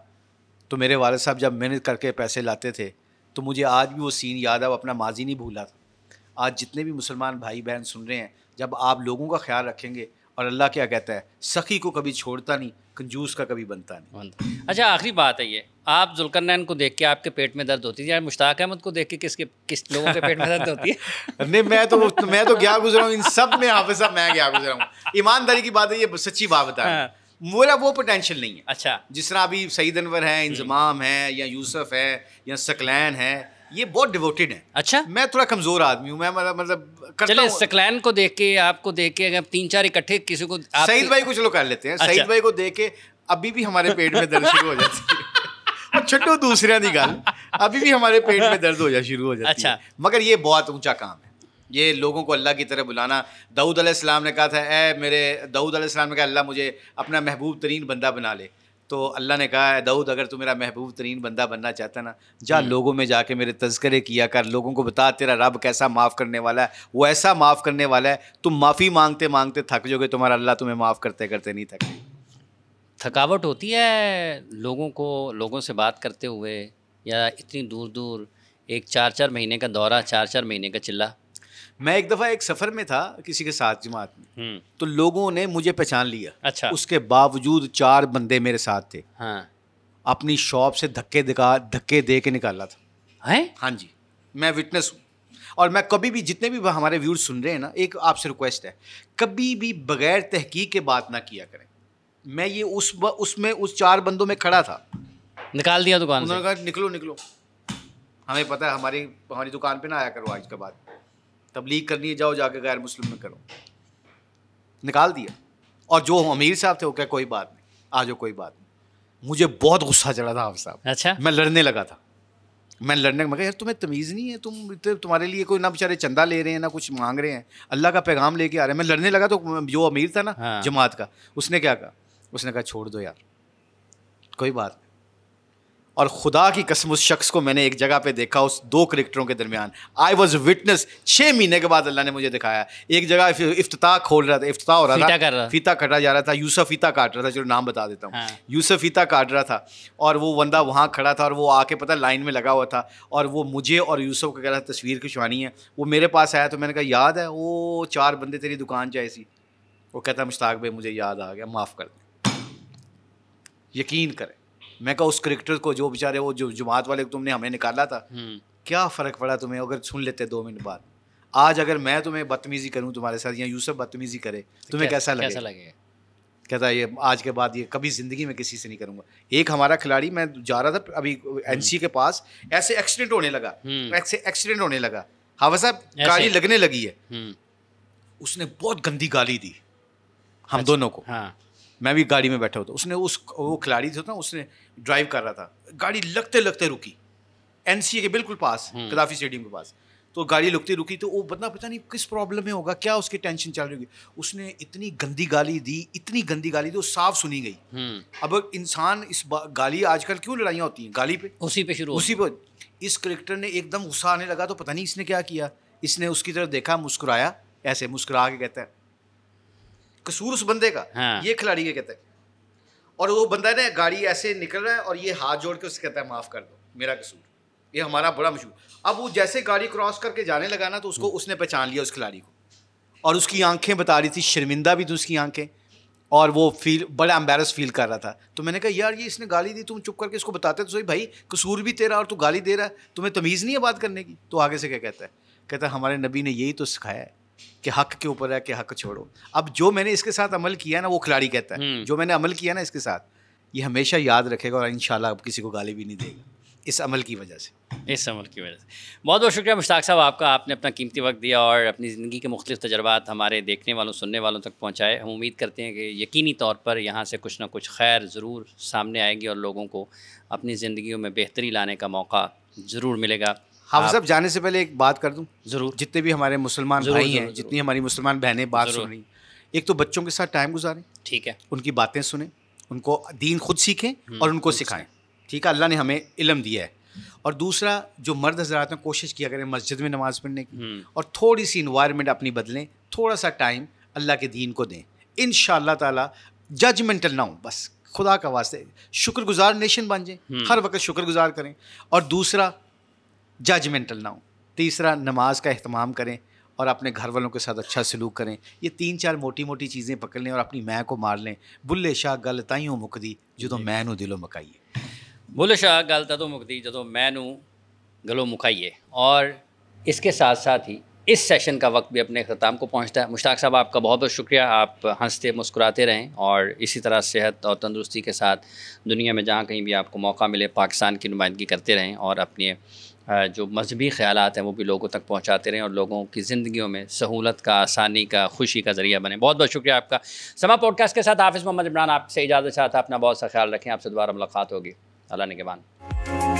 तो मेरे वालद साहब जब मेहनत करके पैसे लाते थे तो मुझे आज भी वो सीन याद है अपना माजी नहीं भूला था आज जितने भी मुसलमान भाई बहन सुन रहे हैं जब आप लोगों का ख्याल रखेंगे और अल्लाह क्या कहता है सखी को कभी छोड़ता नहीं कंजूस का कभी बनता नहीं बनता अच्छा आखिरी बात है ये आप जुल्करनैन को देख के आपके पेट में दर्द होती है मुश्ताक अहमद को देख के किसके किस लोगों के पेट में दर्द होती है नहीं मैं तो मैं तो गया गुजरा हूँ इन सब में हाफिज साहब मैं गया गुजरा हूँ ईमानदारी की बात है ये सच्ची बात बता मेरा वो पोटेंशियल नहीं है अच्छा जिस तरह अभी सईद अनवर है हम्म। इंजमाम है या यूसुफ है या सकलैन है ये बहुत डिवोटेड है अच्छा मैं थोड़ा कमजोर आदमी हूँ मैं मतलब, मतलब चले सकलैन को देख के आपको देख के अगर तीन चार इकट्ठे किसी को सईद भाई कुछ लोग कर लेते हैं सईद अच्छा। भाई को देख के अभी भी हमारे पेट में दर्द शुरू हो जाती है छोटो दूसरे दूसरिया की गल अभी भी हमारे पेट में दर्द हो जाए शुरू हो जाती अच्छा। मगर ये बहुत ऊंचा काम है ये लोगों को अल्लाह की तरह बुलाना दाऊद अलैहिस्सलाम ने कहा था ए मेरे दाऊद अलैहिस्सलाम ने कहा अल्लाह मुझे अपना महबूब तरीन बंदा बना ले तो अल्लाह ने कहा दाऊद अगर तू मेरा महबूब तरीन बंदा बनना चाहता ना जा हम्म। लोगों में जाके मेरे तस्करे किया कर लोगों को बता तेरा रब कैसा माफ़ करने वाला है वो ऐसा माफ़ करने वाला है तुम माफ़ी मांगते मांगते थक जोगे तुम्हारा अल्लाह तुम्हें माफ़ करते करते नहीं थक थकावट होती है लोगों को लोगों से बात करते हुए या इतनी दूर दूर एक चार चार महीने का दौरा चार चार महीने का चिल्ला मैं एक दफ़ा एक सफ़र में था किसी के साथ जमात में हम्म। तो लोगों ने मुझे पहचान लिया अच्छा उसके बावजूद चार बंदे मेरे साथ थे हाँ। अपनी शॉप से धक्के दिखा धक्के दे के निकाला था है? हाँ जी मैं विटनेस हूँ और मैं कभी भी जितने भी हमारे व्यूज सुन रहे हैं ना एक आपसे रिक्वेस्ट है कभी भी बगैर तहकीक के बात ना किया करें मैं ये उस उसमें उस चार बंदों में खड़ा था निकाल दिया दुकान उन्होंने कहा निकलो निकलो हमें पता है हमारी हमारी दुकान पे ना आया करो आज के बाद तबलीग करनी है जाओ जाके गैर मुस्लिम में करो निकाल दिया और जो अमीर साहब थे वो क्या कोई बात नहीं आ जाओ कोई बात नहीं मुझे बहुत गुस्सा चढ़ा था हम साहब अच्छा मैं लड़ने लगा था मैं लड़ने मैं यार तुम्हें तमीज़ नहीं है तुम इतने तुम्हारे लिए कोई ना बेचारे चंदा ले रहे हैं ना कुछ मांग रहे हैं अल्लाह का पैगाम लेके आ रहे हैं मैं लड़ने लगा तो जो अमीर था ना हाँ। जमात का उसने क्या कहा उसने कहा छोड़ दो यार कोई बात और खुदा की कसम उस शख्स को मैंने एक जगह पे देखा उस दो करेक्टरों के दरमियान आई वॉज विटनेस छः महीने के बाद अल्लाह ने मुझे दिखाया एक जगह इफ्ताह खोल रहा था इफ्ताह हो रहा था रहा। फीता कटा जा रहा था यूसफ फीता काट रहा था जो नाम बता देता हूँ हाँ। यूसफ फीता काट रहा था और वो बंदा वहाँ खड़ा था और वो आके पता लाइन में लगा हुआ था और वो मुझे और यूसफ को कह रहा था तस्वीर खिंचवानी है वो मेरे पास आया तो मैंने कहा याद है वो चार बंदे तेरी दुकान जाए सी वो कहता मुश्ताक भाई मुझे याद आ गया माफ़ कर दें यकीन करें मैं कहा उस क्रिकेटर को जो बेचारे वो जो जुमात वाले तुमने हमें निकाला था हम्म। क्या फ़र्क पड़ा तुम्हें अगर सुन लेते दो मिनट बाद आज अगर मैं तुम्हें बदतमीज़ी करूँ तुम्हारे साथ या यूसफ बदतमीज़ी करे तो तुम्हें कैसा लगे कैसा लगेगा कहता ये आज के बाद ये कभी ज़िंदगी में किसी से नहीं करूँगा एक हमारा खिलाड़ी मैं जा रहा था अभी हम्म। एनसी के पास ऐसे एक्सीडेंट होने लगा हम्म। ऐसे एक्सीडेंट होने लगा हवा साहब गाली लगने लगी है उसने बहुत गंदी गाली दी हम अच्छा, दोनों को हाँ। मैं भी गाड़ी में बैठा हुआ था उसने उस वो खिलाड़ी जो था उसने ड्राइव कर रहा था गाड़ी लगते लगते रुकी एन के बिल्कुल पास हम्म। कदाफी स्टेडियम के पास तो गाड़ी लुकती रुकी तो वो बंदा पता नहीं किस प्रॉब्लम में होगा क्या उसकी टेंशन चल रही होगी उसने इतनी गंदी गाली दी इतनी गंदी गाली दी वो साफ सुनी गई हम्म। अब इंसान इस गाली आजकल क्यों लड़ाइयाँ होती हैं गाली पे उसी पे शुरू उसी पे इस क्रिकेटर ने एकदम गुस्सा आने लगा तो पता नहीं इसने क्या किया इसने उसकी तरफ देखा मुस्कुराया ऐसे मुस्कुरा के कहता है कसूर उस बंदे का हाँ। ये खिलाड़ी के कहते हैं और वो बंदा ना गाड़ी ऐसे निकल रहा है और ये हाथ जोड़ के उससे कहता है माफ़ कर दो मेरा कसूर ये हमारा बड़ा मशहूर अब वो जैसे गाड़ी क्रॉस करके जाने लगा ना तो उसको हम्म। उसने पहचान लिया उस खिलाड़ी को और उसकी आंखें बता रही थी शर्मिंदा भी थी उसकी आंखें और वो फील बड़ा एम्बेरस फील कर रहा था तो मैंने कहा यार ये इसने गाली दी तुम चुप करके इसको बताते तो सही भाई कसूर भी तेरा और तू गाली दे रहा है तुम्हें तमीज़ नहीं है बात करने की तो आगे से क्या कहता है कहता है हमारे नबी ने यही तो सिखाया है कि हक के ऊपर है कि हक छोड़ो अब जो मैंने इसके साथ अमल किया ना वो खिलाड़ी कहता है हम्म। जो मैंने अमल किया ना इसके साथ ये हमेशा याद रखेगा और इन अब किसी को गाली भी नहीं देगा इस अमल की वजह से इस अमल की वजह से बहुत बहुत शुक्रिया मुश्ताक साहब आपका आपने अपना कीमती वक्त दिया और अपनी ज़िंदगी के मुख्तु तजर्बात हमारे देखने वालों सुनने वालों तक पहुँचाए हम उम्मीद करते हैं कि यकीनी तौर पर यहाँ से कुछ ना कुछ खैर ज़रूर सामने आएगी और लोगों को अपनी ज़िंदगी में बेहतरी लाने का मौका ज़रूर मिलेगा हम हाँ, सब जाने से पहले एक बात कर दूं जरूर जितने भी हमारे मुसलमान भाई हैं जितनी हमारी मुसलमान बहनें बात सुन रही एक तो बच्चों के साथ टाइम गुजारें ठीक है उनकी बातें सुने उनको दीन खुद सीखें हम्म, और उनको सिखाएं ठीक है अल्लाह ने हमें इलम दिया है और दूसरा जो मर्द हजरात में कोशिश किया करें मस्जिद में नमाज़ पढ़ने की हम्म। और थोड़ी सी इन्वायरमेंट अपनी बदलें थोड़ा सा टाइम अल्लाह के दीन को दें इन ताला जजमेंटल ना हो बस खुदा का वास्ते शुक्रगुजार नेशन बन जाए हम्म। हर वक्त शुक्रगुजार करें और दूसरा जजमेंटल ना हो तीसरा नमाज का अहतमाम करें और अपने घर वालों के साथ अच्छा सलूक करें ये तीन चार मोटी मोटी चीज़ें पकड़ लें और अपनी मैं को मार लें बुल्ले शाह गल ताइयों मुकदी जो मैं दिलों मकाइए बुल्ले शाह गल तदों मुकदी जो मैं गलों मुकाइए और इसके साथ साथ ही इस सेशन का वक्त भी अपने अख्ताम को पहुँचता है मुश्ताक साहब आपका बहुत बहुत शुक्रिया आप हंसते मुस्कुराते रहें और इसी तरह सेहत और तंदुरुस्ती के साथ दुनिया में जहाँ कहीं भी आपको मौका मिले पाकिस्तान की नुमाइंदगी करते रहें और अपने जो मजहबी ख्याल हैं वो भी लोगों तक पहुँचाते रहें और लोगों की ज़िंदगियों में सहूलत का आसानी का खुशी का ज़रिया बने बहुत बहुत शुक्रिया आपका समा पॉडकास्ट के साथ हाफिज़ मोहम्मद इमरान आपसे इजाज़त चाहता अपना बहुत सा ख्याल रखें आपसे दोबारा मुलाकात होगी अल्लाह बाद